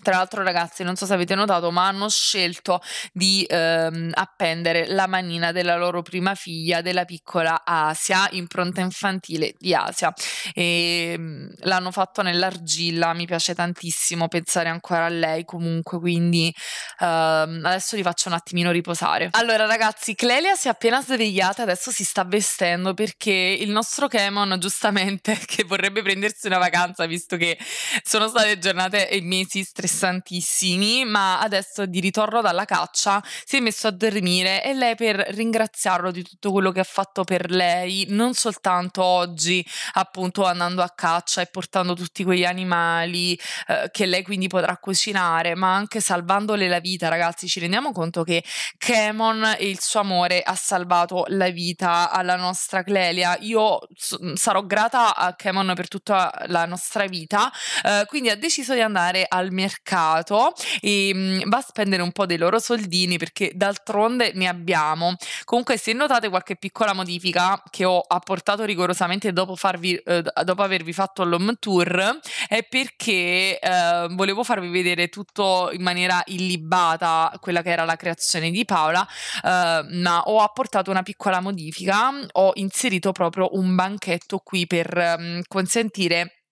tra l'altro, ragazzi, non so se avete notato, ma hanno scelto di ehm, appendere la manina della loro prima figlia, della piccola Asia, impronta infantile di Asia. E, ehm, l'hanno fatto nell'argilla, mi piace tantissimo pensare ancora a lei comunque, quindi ehm, adesso li faccio un attimino riposare. Allora, ragazzi, Clelia si è appena svegliata, adesso si sta vestendo perché il nostro Kemon, giustamente, che vorrebbe prendersi una vacanza, visto che sono state giornate e mesi stressate interessantissimi, ma adesso di ritorno dalla caccia si è messo a dormire e lei per ringraziarlo di tutto quello che ha fatto per lei, non soltanto oggi appunto andando a caccia e portando tutti quegli animali eh, che lei quindi potrà cucinare, ma anche salvandole la vita, ragazzi, ci rendiamo conto che Camon e il suo amore ha salvato la vita alla nostra Clelia. Io so- sarò grata a Camon per tutta la nostra vita, eh, quindi ha deciso di andare al mercato mercato e va a spendere un po' dei loro soldini perché d'altronde ne abbiamo. Comunque se notate qualche piccola modifica che ho apportato rigorosamente dopo, farvi, eh, dopo avervi fatto l'home tour è perché eh, volevo farvi vedere tutto in maniera illibata quella che era la creazione di Paola, eh, ma ho apportato una piccola modifica, ho inserito proprio un banchetto qui per consentire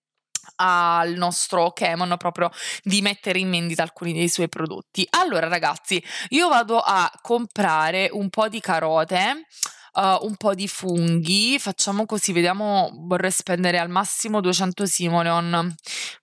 al nostro Chemon proprio di mettere in vendita alcuni dei suoi prodotti. Allora ragazzi, io vado a comprare un po' di carote. Uh, un po' di funghi. Facciamo così, vediamo, vorrei spendere al massimo 200 simoleon.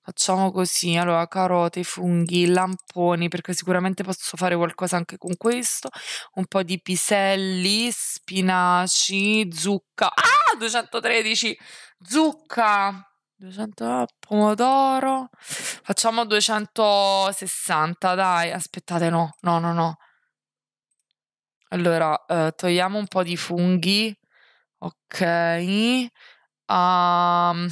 Facciamo così, allora carote, funghi, lamponi, perché sicuramente posso fare qualcosa anche con questo. Un po' di piselli, spinaci, zucca. Ah, 213! Zucca! 200 pomodoro. Facciamo 260, dai. Aspettate, no, no, no, no. Allora, eh, togliamo un po' di funghi. Ok. Um,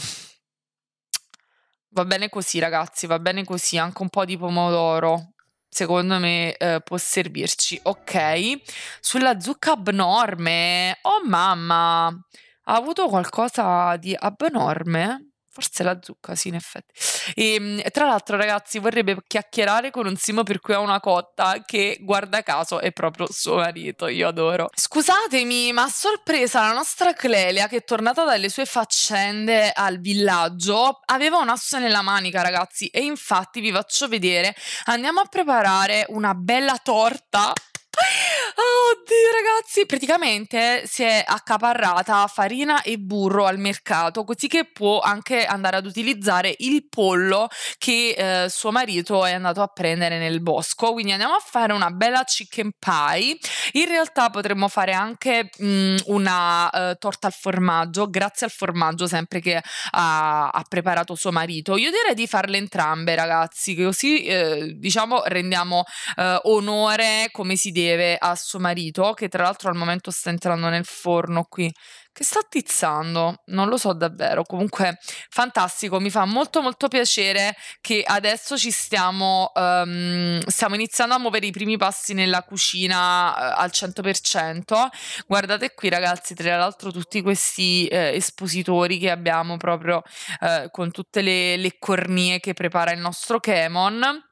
va bene così, ragazzi, va bene così. Anche un po' di pomodoro. Secondo me eh, può servirci. Ok. Sulla zucca abnorme. Oh mamma. Ha avuto qualcosa di abnorme? Forse la zucca, sì, in effetti. E, ehm, tra l'altro, ragazzi, vorrebbe chiacchierare con un Simo per cui ha una cotta che, guarda caso, è proprio suo marito. Io adoro. Scusatemi, ma a sorpresa la nostra Clelia, che è tornata dalle sue faccende al villaggio, aveva un asso nella manica, ragazzi. E infatti vi faccio vedere. Andiamo a preparare una bella torta Oddio ragazzi, praticamente si è accaparrata farina e burro al mercato, così che può anche andare ad utilizzare il pollo che eh, suo marito è andato a prendere nel bosco. Quindi andiamo a fare una bella chicken pie. In realtà potremmo fare anche mh, mm, una eh, torta al formaggio, grazie al formaggio sempre che ha, ha, preparato suo marito. Io direi di farle entrambe ragazzi, così eh, diciamo rendiamo eh, onore come si deve lieve a suo marito, che tra l'altro al momento sta entrando nel forno qui, che sta tizzando, non lo so davvero. Comunque, fantastico, mi fa molto molto piacere che adesso ci stiamo, um, stiamo iniziando a muovere i primi passi nella cucina uh, al 100%. Guardate qui ragazzi, tra l'altro tutti questi eh, espositori che abbiamo proprio eh, con tutte le, le cornie che prepara il nostro Kemon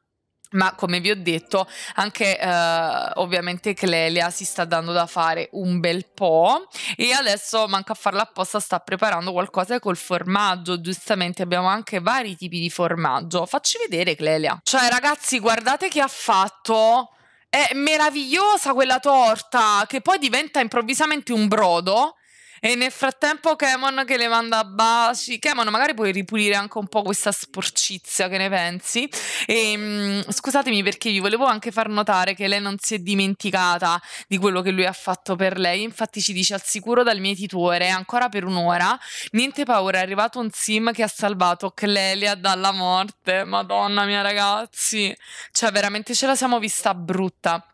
ma come vi ho detto anche eh, ovviamente Clelia si sta dando da fare un bel po' e adesso manca a farla apposta sta preparando qualcosa col formaggio giustamente abbiamo anche vari tipi di formaggio facci vedere Clelia cioè ragazzi guardate che ha fatto è meravigliosa quella torta che poi diventa improvvisamente un brodo e nel frattempo Kemon che le manda baci. Kemon, magari puoi ripulire anche un po' questa sporcizia, che ne pensi? E, ehm, mh, scusatemi perché vi volevo anche far notare che lei non si è dimenticata di quello che lui ha fatto per lei. Infatti ci dice al sicuro dal mietitore, ancora per un'ora, niente paura, è arrivato un sim che ha salvato Clelia dalla morte. Madonna mia ragazzi, cioè veramente ce la siamo vista brutta.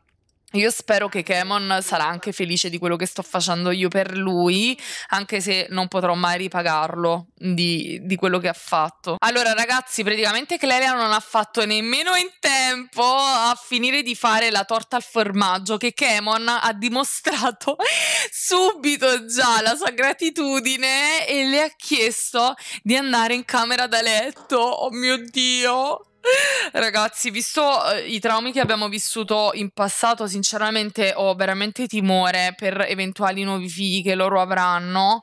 Io spero che Kemon sarà anche felice di quello che sto facendo io per lui, anche se non potrò mai ripagarlo di, di quello che ha fatto. Allora, ragazzi, praticamente Clelia non ha fatto nemmeno in tempo a finire di fare la torta al formaggio che Kemon ha dimostrato subito già la sua gratitudine e le ha chiesto di andare in camera da letto. Oh mio Dio! Ragazzi, visto eh, i traumi che abbiamo vissuto in passato, sinceramente ho veramente timore per eventuali nuovi figli che loro avranno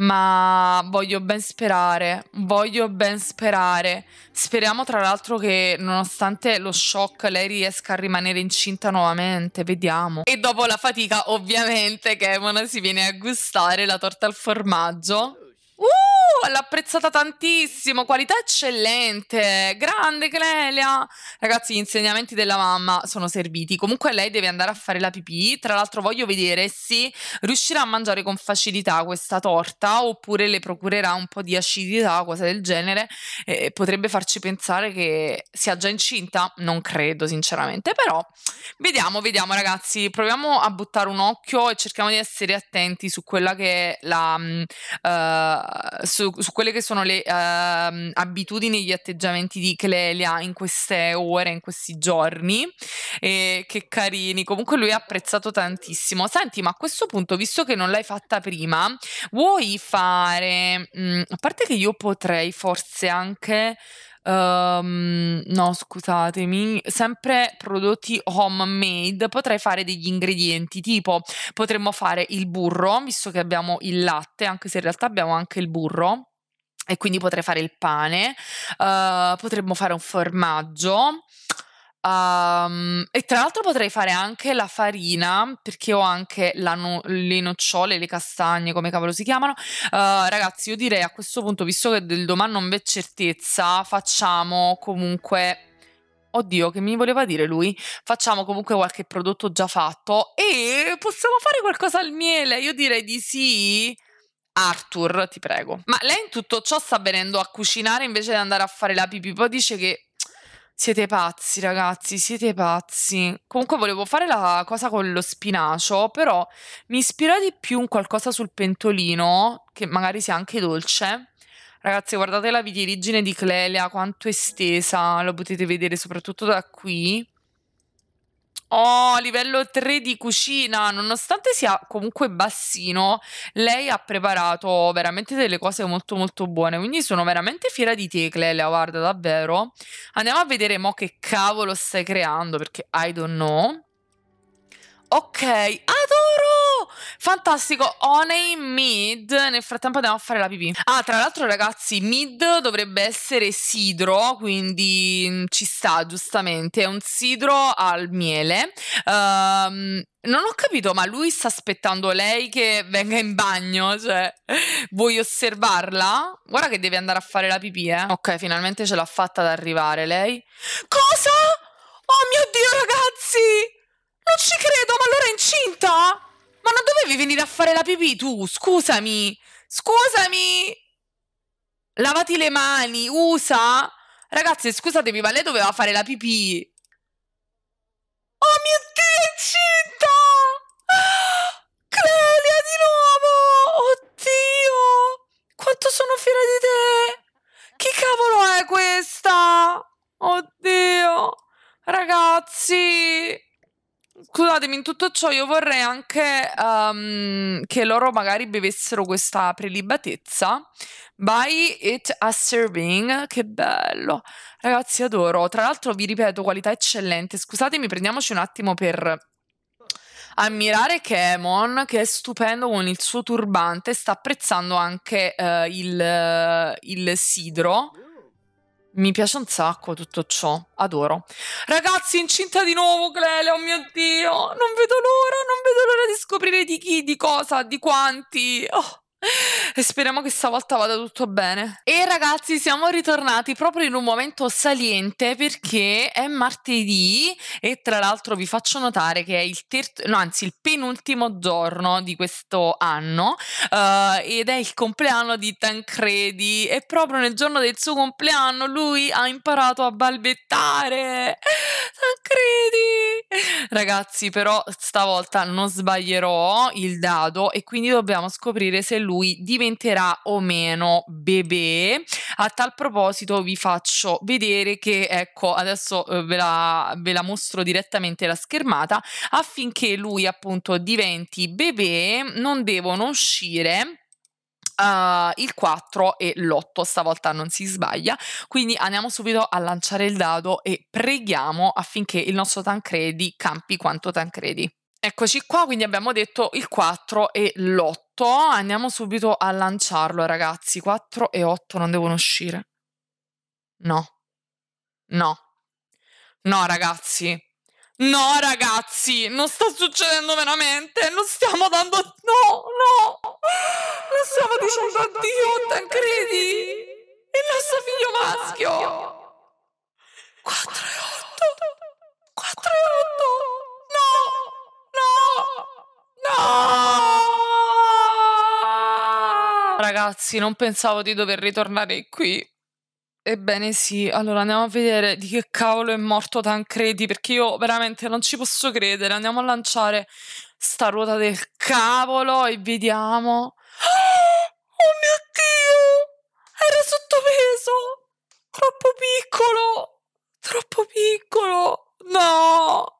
ma voglio ben sperare, voglio ben sperare. Speriamo tra l'altro che nonostante lo shock lei riesca a rimanere incinta nuovamente, vediamo. E dopo la fatica ovviamente che Emona si viene a gustare la torta al formaggio. Uh! wow, oh, l'ha apprezzata tantissimo, qualità eccellente, grande Clelia. Ragazzi, gli insegnamenti della mamma sono serviti. Comunque lei deve andare a fare la pipì, tra l'altro voglio vedere se riuscirà a mangiare con facilità questa torta oppure le procurerà un po' di acidità, cose del genere. Eh, potrebbe farci pensare che sia già incinta? Non credo, sinceramente, però vediamo, vediamo ragazzi, proviamo a buttare un occhio e cerchiamo di essere attenti su quella che è la... Uh, su su, quelle che sono le uh, abitudini e gli atteggiamenti di Clelia in queste ore, in questi giorni. E che carini, comunque lui ha apprezzato tantissimo. Senti, ma a questo punto, visto che non l'hai fatta prima, vuoi fare... Mh, mm, a parte che io potrei forse anche... Um, no, scusatemi, sempre prodotti homemade, potrei fare degli ingredienti, tipo potremmo fare il burro, visto che abbiamo il latte, anche se in realtà abbiamo anche il burro. E quindi potrei fare il pane, uh, potremmo fare un formaggio, Um, e tra l'altro potrei fare anche la farina perché ho anche no- le nocciole, le castagne, come cavolo si chiamano. Uh, ragazzi, io direi a questo punto, visto che del domani non c'è certezza, facciamo comunque. Oddio, che mi voleva dire lui? Facciamo comunque qualche prodotto già fatto e possiamo fare qualcosa al miele? Io direi di sì. Arthur, ti prego. Ma lei in tutto ciò sta venendo a cucinare invece di andare a fare la pipì. Poi dice che siete pazzi, ragazzi, siete pazzi. Comunque volevo fare la cosa con lo spinacio, però mi ispira di più un qualcosa sul pentolino, che magari sia anche dolce. Ragazzi, guardate la vitiligine di Clelia, quanto è estesa, lo potete vedere soprattutto da qui. Oh, livello 3 di cucina, nonostante sia comunque bassino, lei ha preparato veramente delle cose molto molto buone, quindi sono veramente fiera di te Clelia, guarda davvero. Andiamo a vedere mo che cavolo stai creando, perché I don't know. Ok, adoro! fantastico. Honey Mid. Nel frattempo andiamo a fare la pipì. Ah, tra l'altro, ragazzi, Mid dovrebbe essere sidro, quindi mm, ci sta giustamente. È un sidro al miele. Um, non ho capito, ma lui sta aspettando lei che venga in bagno, cioè vuoi osservarla? Guarda che deve andare a fare la pipì, eh. Ok, finalmente ce l'ha fatta ad arrivare lei. Cosa? Oh mio Dio, ragazzi! Non ci credo, ma allora è incinta? Ma non dovevi venire a fare la pipì tu? Scusami, scusami. Lavati le mani, usa. Ragazze, scusatevi, ma lei doveva fare la pipì. Oh mio Dio, è incinta! Ah, Clelia di nuovo! Oddio! Quanto sono fiera di te! Che cavolo è questa? Oddio! Ragazzi! scusatemi, in tutto ciò io vorrei anche um, che loro magari bevessero questa prelibatezza. Buy it a serving, che bello. Ragazzi, adoro. Tra l'altro vi ripeto, qualità eccellente. Scusatemi, prendiamoci un attimo per ammirare Kemon che è stupendo con il suo turbante, sta apprezzando anche uh, il, uh, il sidro. Mi piace un sacco tutto ciò, adoro. Ragazzi, incinta di nuovo Clele, oh mio Dio, non vedo l'ora, non vedo l'ora di scoprire di chi, di cosa, di quanti. Oh. E speriamo che stavolta vada tutto bene. E ragazzi, siamo ritornati proprio in un momento saliente perché è martedì e tra l'altro vi faccio notare che è il terzo, no, anzi il penultimo giorno di questo anno uh, ed è il compleanno di Tancredi e proprio nel giorno del suo compleanno lui ha imparato a balbettare. Tancredi! Ragazzi, però stavolta non sbaglierò il dado e quindi dobbiamo scoprire se lui lui diventerà o meno bebè. A tal proposito vi faccio vedere che, ecco, adesso eh, ve la, ve la mostro direttamente la schermata, affinché lui appunto diventi bebè non devono uscire Uh, il 4 e l'8, stavolta non si sbaglia. Quindi andiamo subito a lanciare il dado e preghiamo affinché il nostro Tancredi campi quanto Tancredi. Eccoci qua, quindi abbiamo detto il 4 e l'8 andiamo subito a lanciarlo, ragazzi. 4 e 8 non devono uscire. No. No. No, ragazzi. No, ragazzi, non sta succedendo veramente. Non stiamo dando. No, no. Non stiamo dicendo addio, Tancredi. credi? ragazzi, non pensavo di dover ritornare qui. Ebbene sì, allora andiamo a vedere di che cavolo è morto Tancredi, perché io veramente non ci posso credere. Andiamo a lanciare sta ruota del cavolo e vediamo. Ah! Oh mio Dio! Era sottopeso! Troppo piccolo! Troppo piccolo! No!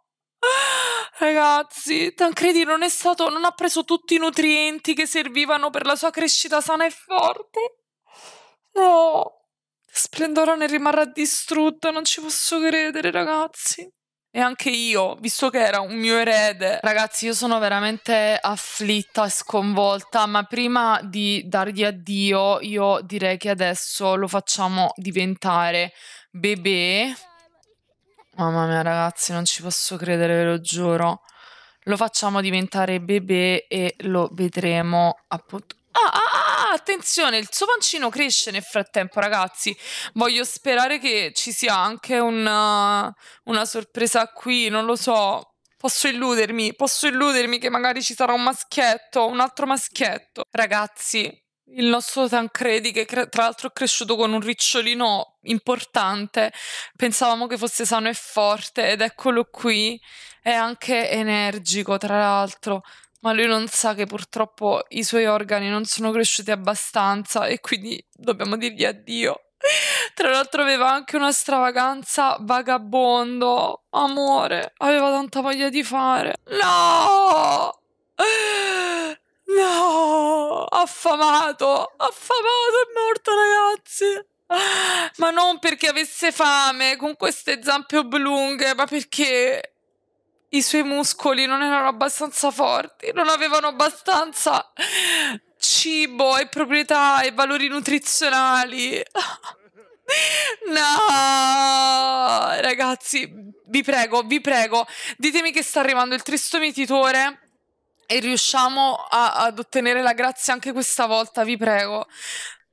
Ragazzi, Tancredi non è stato, non ha preso tutti i nutrienti che servivano per la sua crescita sana e forte. No, Splendora ne rimarrà distrutta, non ci posso credere, ragazzi. E anche io, visto che era un mio erede. Ragazzi, io sono veramente afflitta e sconvolta, ma prima di dargli addio, io direi che adesso lo facciamo diventare bebè. Mamma mia, ragazzi, non ci posso credere, ve lo giuro. Lo facciamo diventare bebè e lo vedremo appunto. Ah, ah, ah, attenzione, il suo pancino cresce nel frattempo, ragazzi. Voglio sperare che ci sia anche una, uh, una sorpresa qui, non lo so. Posso illudermi, posso illudermi che magari ci sarà un maschietto, un altro maschietto. Ragazzi, il nostro Tancredi, che tra l'altro è cresciuto con un ricciolino importante, pensavamo che fosse sano e forte, ed eccolo qui, è anche energico, tra l'altro. Ma lui non sa che purtroppo i suoi organi non sono cresciuti abbastanza e quindi dobbiamo dirgli addio. Tra l'altro aveva anche una stravaganza vagabondo. Amore, aveva tanta voglia di fare. No! No, affamato, affamato è morto ragazzi. Ma non perché avesse fame con queste zampe oblunghe, ma perché i suoi muscoli non erano abbastanza forti, non avevano abbastanza cibo e proprietà e valori nutrizionali. No, ragazzi, vi prego, vi prego, ditemi che sta arrivando il tristo mietitore e riusciamo a, ad ottenere la grazia anche questa volta, vi prego.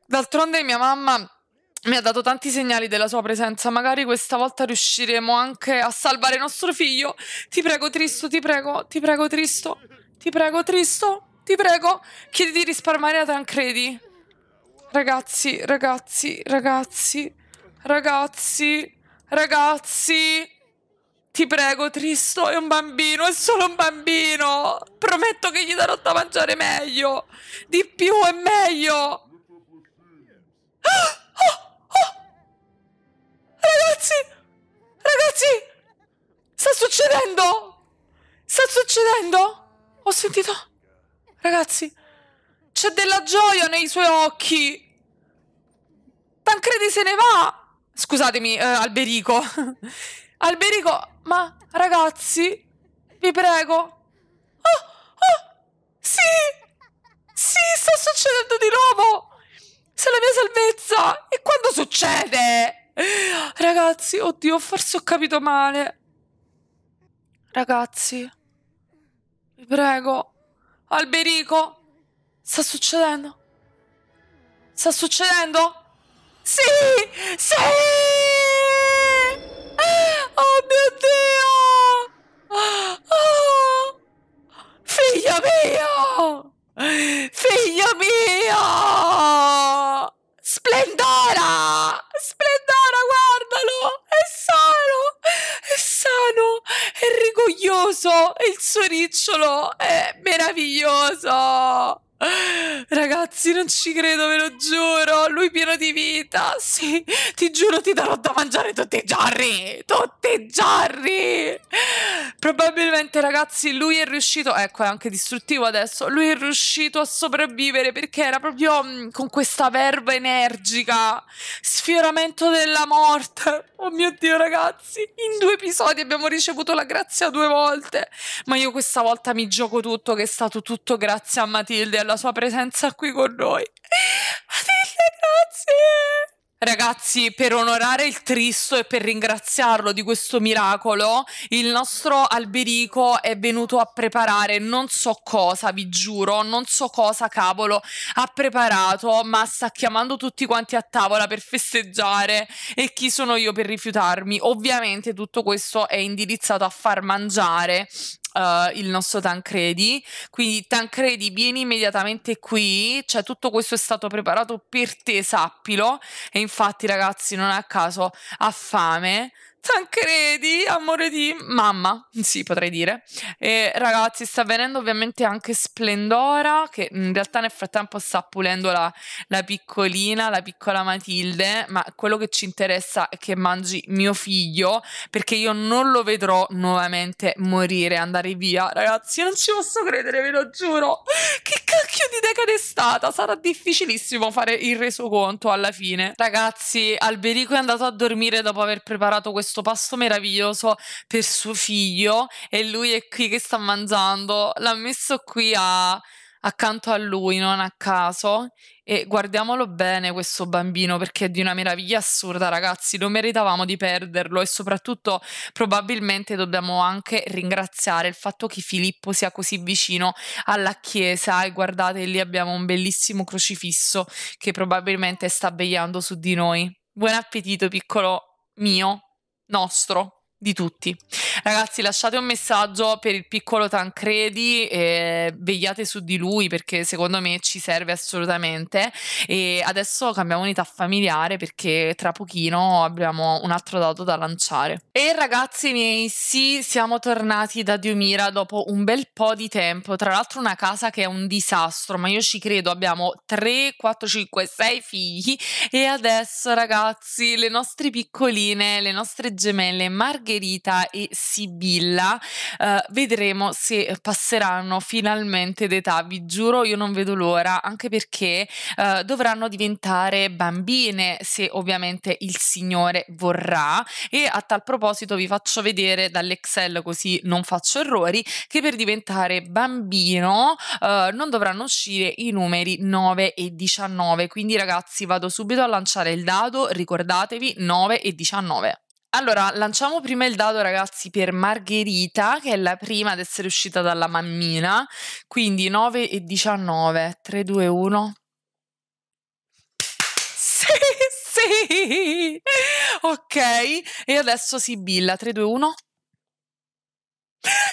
D'altronde mia mamma mi ha dato tanti segnali della sua presenza, magari questa volta riusciremo anche a salvare nostro figlio. Ti prego, Tristo, ti prego, ti prego, Tristo, ti prego, Tristo, ti prego, chiedi di risparmiare a Tancredi. Ragazzi, ragazzi, ragazzi, ragazzi, ragazzi. Ti prego, Tristo, è un bambino, è solo un bambino. Prometto che gli darò da mangiare meglio. Di più e meglio. oh, oh. Ragazzi, ragazzi, sta succedendo. Sta succedendo. Ho sentito. Ragazzi, c'è della gioia nei suoi occhi. Tancredi se ne va. Scusatemi, eh, Alberico. Alberico, ma ragazzi, vi prego. Oh, oh, sì, sì, sta succedendo di nuovo. Se la mia salvezza. E quando succede? Ragazzi, oddio, forse ho capito male. Ragazzi, vi prego. Alberico, sta succedendo? Sta succedendo? Sì! Sì! mio! Figlio mio! Splendora! Splendora, guardalo! È sano! È sano! È rigoglioso! il suo ricciolo è meraviglioso! Ragazzi, non ci credo, ve lo giuro. Lui pieno di vita. Sì, ti giuro, ti darò da mangiare tutti i giorni. Tutti i giorni. Probabilmente, ragazzi, lui è riuscito. Ecco, è anche distruttivo adesso. Lui è riuscito a sopravvivere perché era proprio mh, mm, con questa verba energica. Sfioramento della morte. Oh mio Dio, ragazzi, in due episodi abbiamo ricevuto la grazia due volte. Ma io questa volta mi gioco tutto, che è stato tutto grazie a Matilde e alla sua presenza qui con noi. Matilde, grazie! Ragazzi, per onorare il Tristo e per ringraziarlo di questo miracolo, il nostro Alberico è venuto a preparare non so cosa, vi giuro, non so cosa cavolo ha preparato, ma sta chiamando tutti quanti a tavola per festeggiare e chi sono io per rifiutarmi? Ovviamente tutto questo è indirizzato a far mangiare uh, il nostro Tancredi. Quindi Tancredi, vieni immediatamente qui, cioè tutto questo è stato preparato per te, sappilo. E infatti ragazzi, non a caso ha fame Tancredi, amore di mamma, sì, potrei dire. E ragazzi, sta venendo ovviamente anche Splendora, che in realtà nel frattempo sta pulendo la, la, piccolina, la piccola Matilde, ma quello che ci interessa è che mangi mio figlio, perché io non lo vedrò nuovamente morire, andare via. Ragazzi, non ci posso credere, ve lo giuro. Che cacchio di decade è stata? Sarà difficilissimo fare il resoconto alla fine. Ragazzi, Alberico è andato a dormire dopo aver preparato questo pasto meraviglioso per suo figlio e lui è qui che sta mangiando. L'ha messo qui a accanto a lui, non a caso, e guardiamolo bene questo bambino perché è di una meraviglia assurda, ragazzi, non meritavamo di perderlo e soprattutto probabilmente dobbiamo anche ringraziare il fatto che Filippo sia così vicino alla chiesa e guardate lì abbiamo un bellissimo crocifisso che probabilmente sta vegliando su di noi. Buon appetito piccolo mio, nostro di tutti. Ragazzi, lasciate un messaggio per il piccolo Tancredi, e eh, vegliate su di lui perché secondo me ci serve assolutamente. E adesso cambiamo unità familiare perché tra pochino abbiamo un altro dato da lanciare. E ragazzi miei, sì, siamo tornati da Diomira dopo un bel po' di tempo. Tra l'altro una casa che è un disastro, ma io ci credo, abbiamo 3, 4, 5, 6 figli e adesso ragazzi, le nostre piccoline, le nostre gemelle, Margherita Margherita e Sibilla. Uh, vedremo se passeranno finalmente d'età, vi giuro io non vedo l'ora, anche perché uh, dovranno diventare bambine se ovviamente il Signore vorrà e a tal proposito vi faccio vedere dall'Excel così non faccio errori che per diventare bambino uh, non dovranno uscire i numeri 9 e 19, quindi ragazzi vado subito a lanciare il dado, ricordatevi 9 e 19. Allora, lanciamo prima il dado, ragazzi, per Margherita, che è la prima ad essere uscita dalla mammina. Quindi 9 e 19. 3, 2, 1. Sì, sì! Ok, e adesso Sibilla. 3, 2, 1.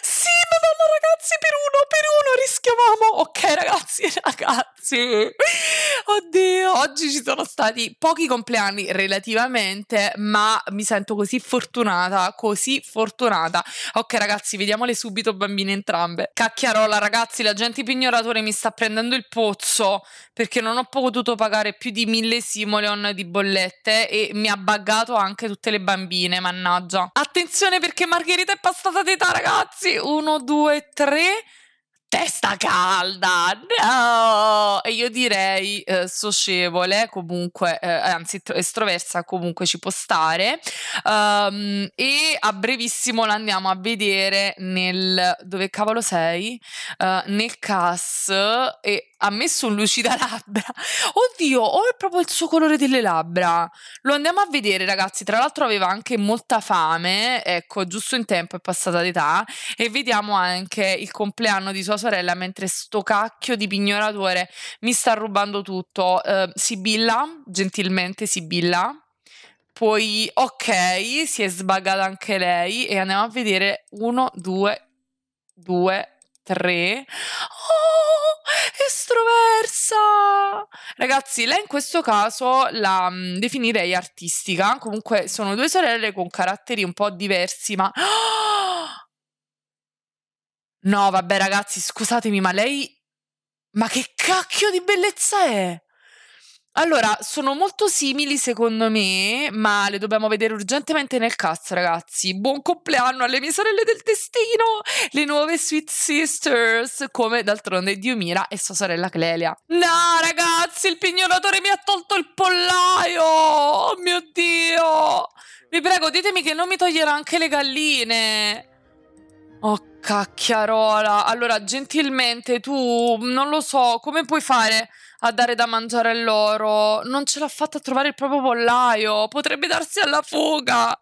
Sì, madonna, ragazzi, per uno, per uno rischiavamo. Ok, ragazzi, ragazzi. Oddio, oggi ci sono stati pochi compleanni relativamente, ma mi sento così fortunata, così fortunata. Ok ragazzi, vediamole subito bambine entrambe. Cacchiarola ragazzi, l'agente pignoratore mi sta prendendo il pozzo perché non ho potuto pagare più di mille simoleon di bollette e mi ha buggato anche tutte le bambine, mannaggia. Attenzione perché Margherita è passata d'età ragazzi! Uno, due, tre testa calda, no! E io direi eh, socievole, comunque, eh, anzi estroversa, comunque ci può stare. Um, e a brevissimo l'andiamo a vedere nel... dove cavolo sei? Uh, nel CAS e ha messo un labbra. Oddio, o è proprio il suo colore delle labbra. Lo andiamo a vedere, ragazzi. Tra l'altro aveva anche molta fame, ecco, giusto in tempo è passata l'età. E vediamo anche il compleanno di sua sorella, mentre sto cacchio di pignoratore mi sta rubando tutto. Uh, Sibilla, gentilmente Sibilla. Poi, ok, si è sbagata anche lei e andiamo a vedere uno, due, 2, tre. Oh, estroversa! Ragazzi, lei in questo caso la mm, definirei artistica. Comunque sono due sorelle con caratteri un po' diversi, ma... No, vabbè ragazzi, scusatemi, ma lei... Ma che cacchio di bellezza è? Allora, sono molto simili secondo me, ma le dobbiamo vedere urgentemente nel cast, ragazzi. Buon compleanno alle mie sorelle del destino, le nuove Sweet Sisters, come d'altronde Diomira e sua sorella Clelia. No, ragazzi, il pignolatore mi ha tolto il pollaio! Oh mio Dio! Vi prego, ditemi che non mi toglierà anche le galline. Ok. Cacchiarola, allora gentilmente tu non lo so come puoi fare a dare da mangiare a loro. Non ce l'ha fatta a trovare il proprio pollaio, potrebbe darsi alla fuga.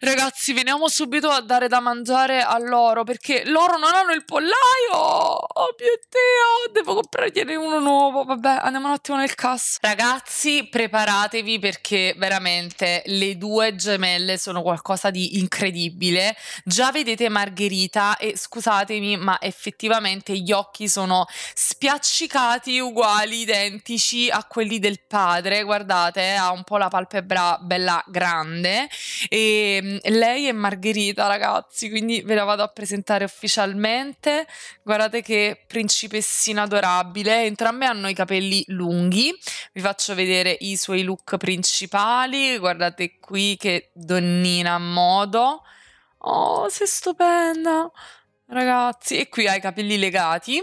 Ragazzi, veniamo subito a dare da mangiare a loro perché loro non hanno il pollaio. Oh mio Dio, devo comprargliene uno nuovo. Vabbè, andiamo un attimo nel cassa. Ragazzi, preparatevi perché veramente le due gemelle sono qualcosa di incredibile. Già vedete Margherita e scusatemi, ma effettivamente gli occhi sono spiaccicati uguali, identici a quelli del padre. Guardate, eh, ha un po' la palpebra bella grande. E ehm, lei è Margherita, ragazzi, quindi ve la vado a presentare ufficialmente. Guardate che principessina adorabile. Entrambe hanno i capelli lunghi. Vi faccio vedere i suoi look principali. Guardate qui che donnina a modo. Oh, sei stupenda! Ragazzi, e qui hai i capelli legati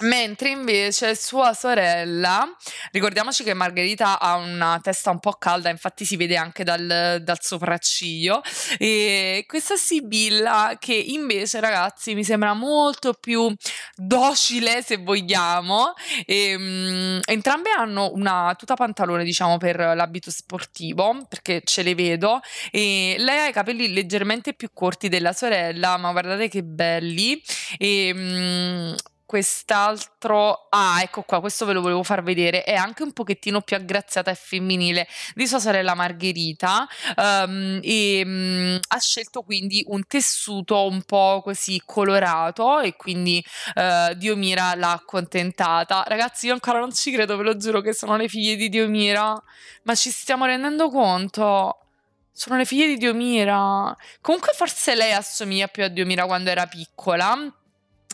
Mentre invece sua sorella, ricordiamoci che Margherita ha una testa un po' calda, infatti si vede anche dal, dal sopracciglio, e questa Sibilla che invece ragazzi mi sembra molto più docile se vogliamo, e, um, entrambe hanno una tuta pantalone diciamo per l'abito sportivo perché ce le vedo e lei ha i capelli leggermente più corti della sorella, ma guardate che belli e... Um, quest'altro, ah ecco qua, questo ve lo volevo far vedere, è anche un pochettino più aggraziata e femminile di sua sorella Margherita um, e um, ha scelto quindi un tessuto un po' così colorato e quindi uh, eh, Diomira l'ha accontentata. Ragazzi io ancora non ci credo, ve lo giuro che sono le figlie di Diomira, ma ci stiamo rendendo conto? Sono le figlie di Diomira. Comunque forse lei assomiglia più a Diomira quando era piccola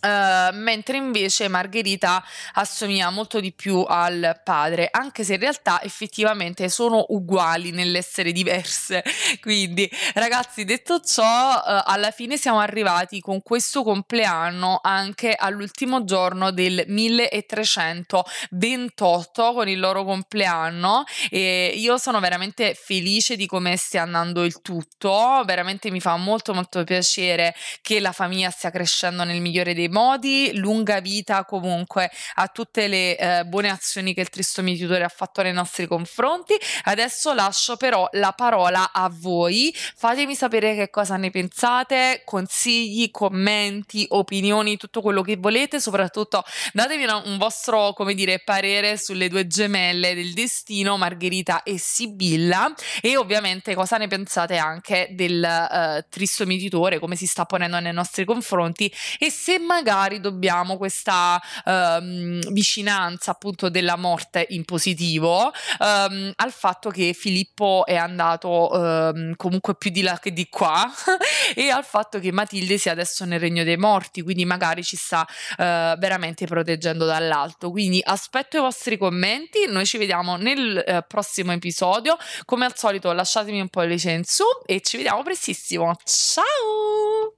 eh, mentre invece Margherita assomiglia molto di più al padre, anche se in realtà effettivamente sono uguali nell'essere diverse. Quindi, ragazzi, detto ciò, uh, alla fine siamo arrivati con questo compleanno anche all'ultimo giorno del 1328 con il loro compleanno e io sono veramente felice di come stia andando il tutto, veramente mi fa molto molto piacere che la famiglia stia crescendo nel migliore dei modi, lunga vita comunque a tutte le eh, buone azioni che il Tristo Tutore ha fatto nei nostri confronti. Adesso lascio però la parola a voi, fatemi sapere che cosa ne pensate, consigli, commenti, opinioni, tutto quello che volete, soprattutto datemi una, un vostro, come dire, parere sulle due gemelle del destino, Margherita e Sibilla e ovviamente cosa ne pensate anche del eh, Tristo tristomititore, come si sta ponendo nei nostri confronti e se magari magari dobbiamo questa ehm, vicinanza appunto della morte in positivo ehm, al fatto che Filippo è andato ehm, comunque più di là che di qua e al fatto che Matilde sia adesso nel regno dei morti, quindi magari ci sta eh, veramente proteggendo dall'alto. Quindi aspetto i vostri commenti, noi ci vediamo nel eh, prossimo episodio, come al solito lasciatemi un pollice in su e ci vediamo prestissimo. Ciao!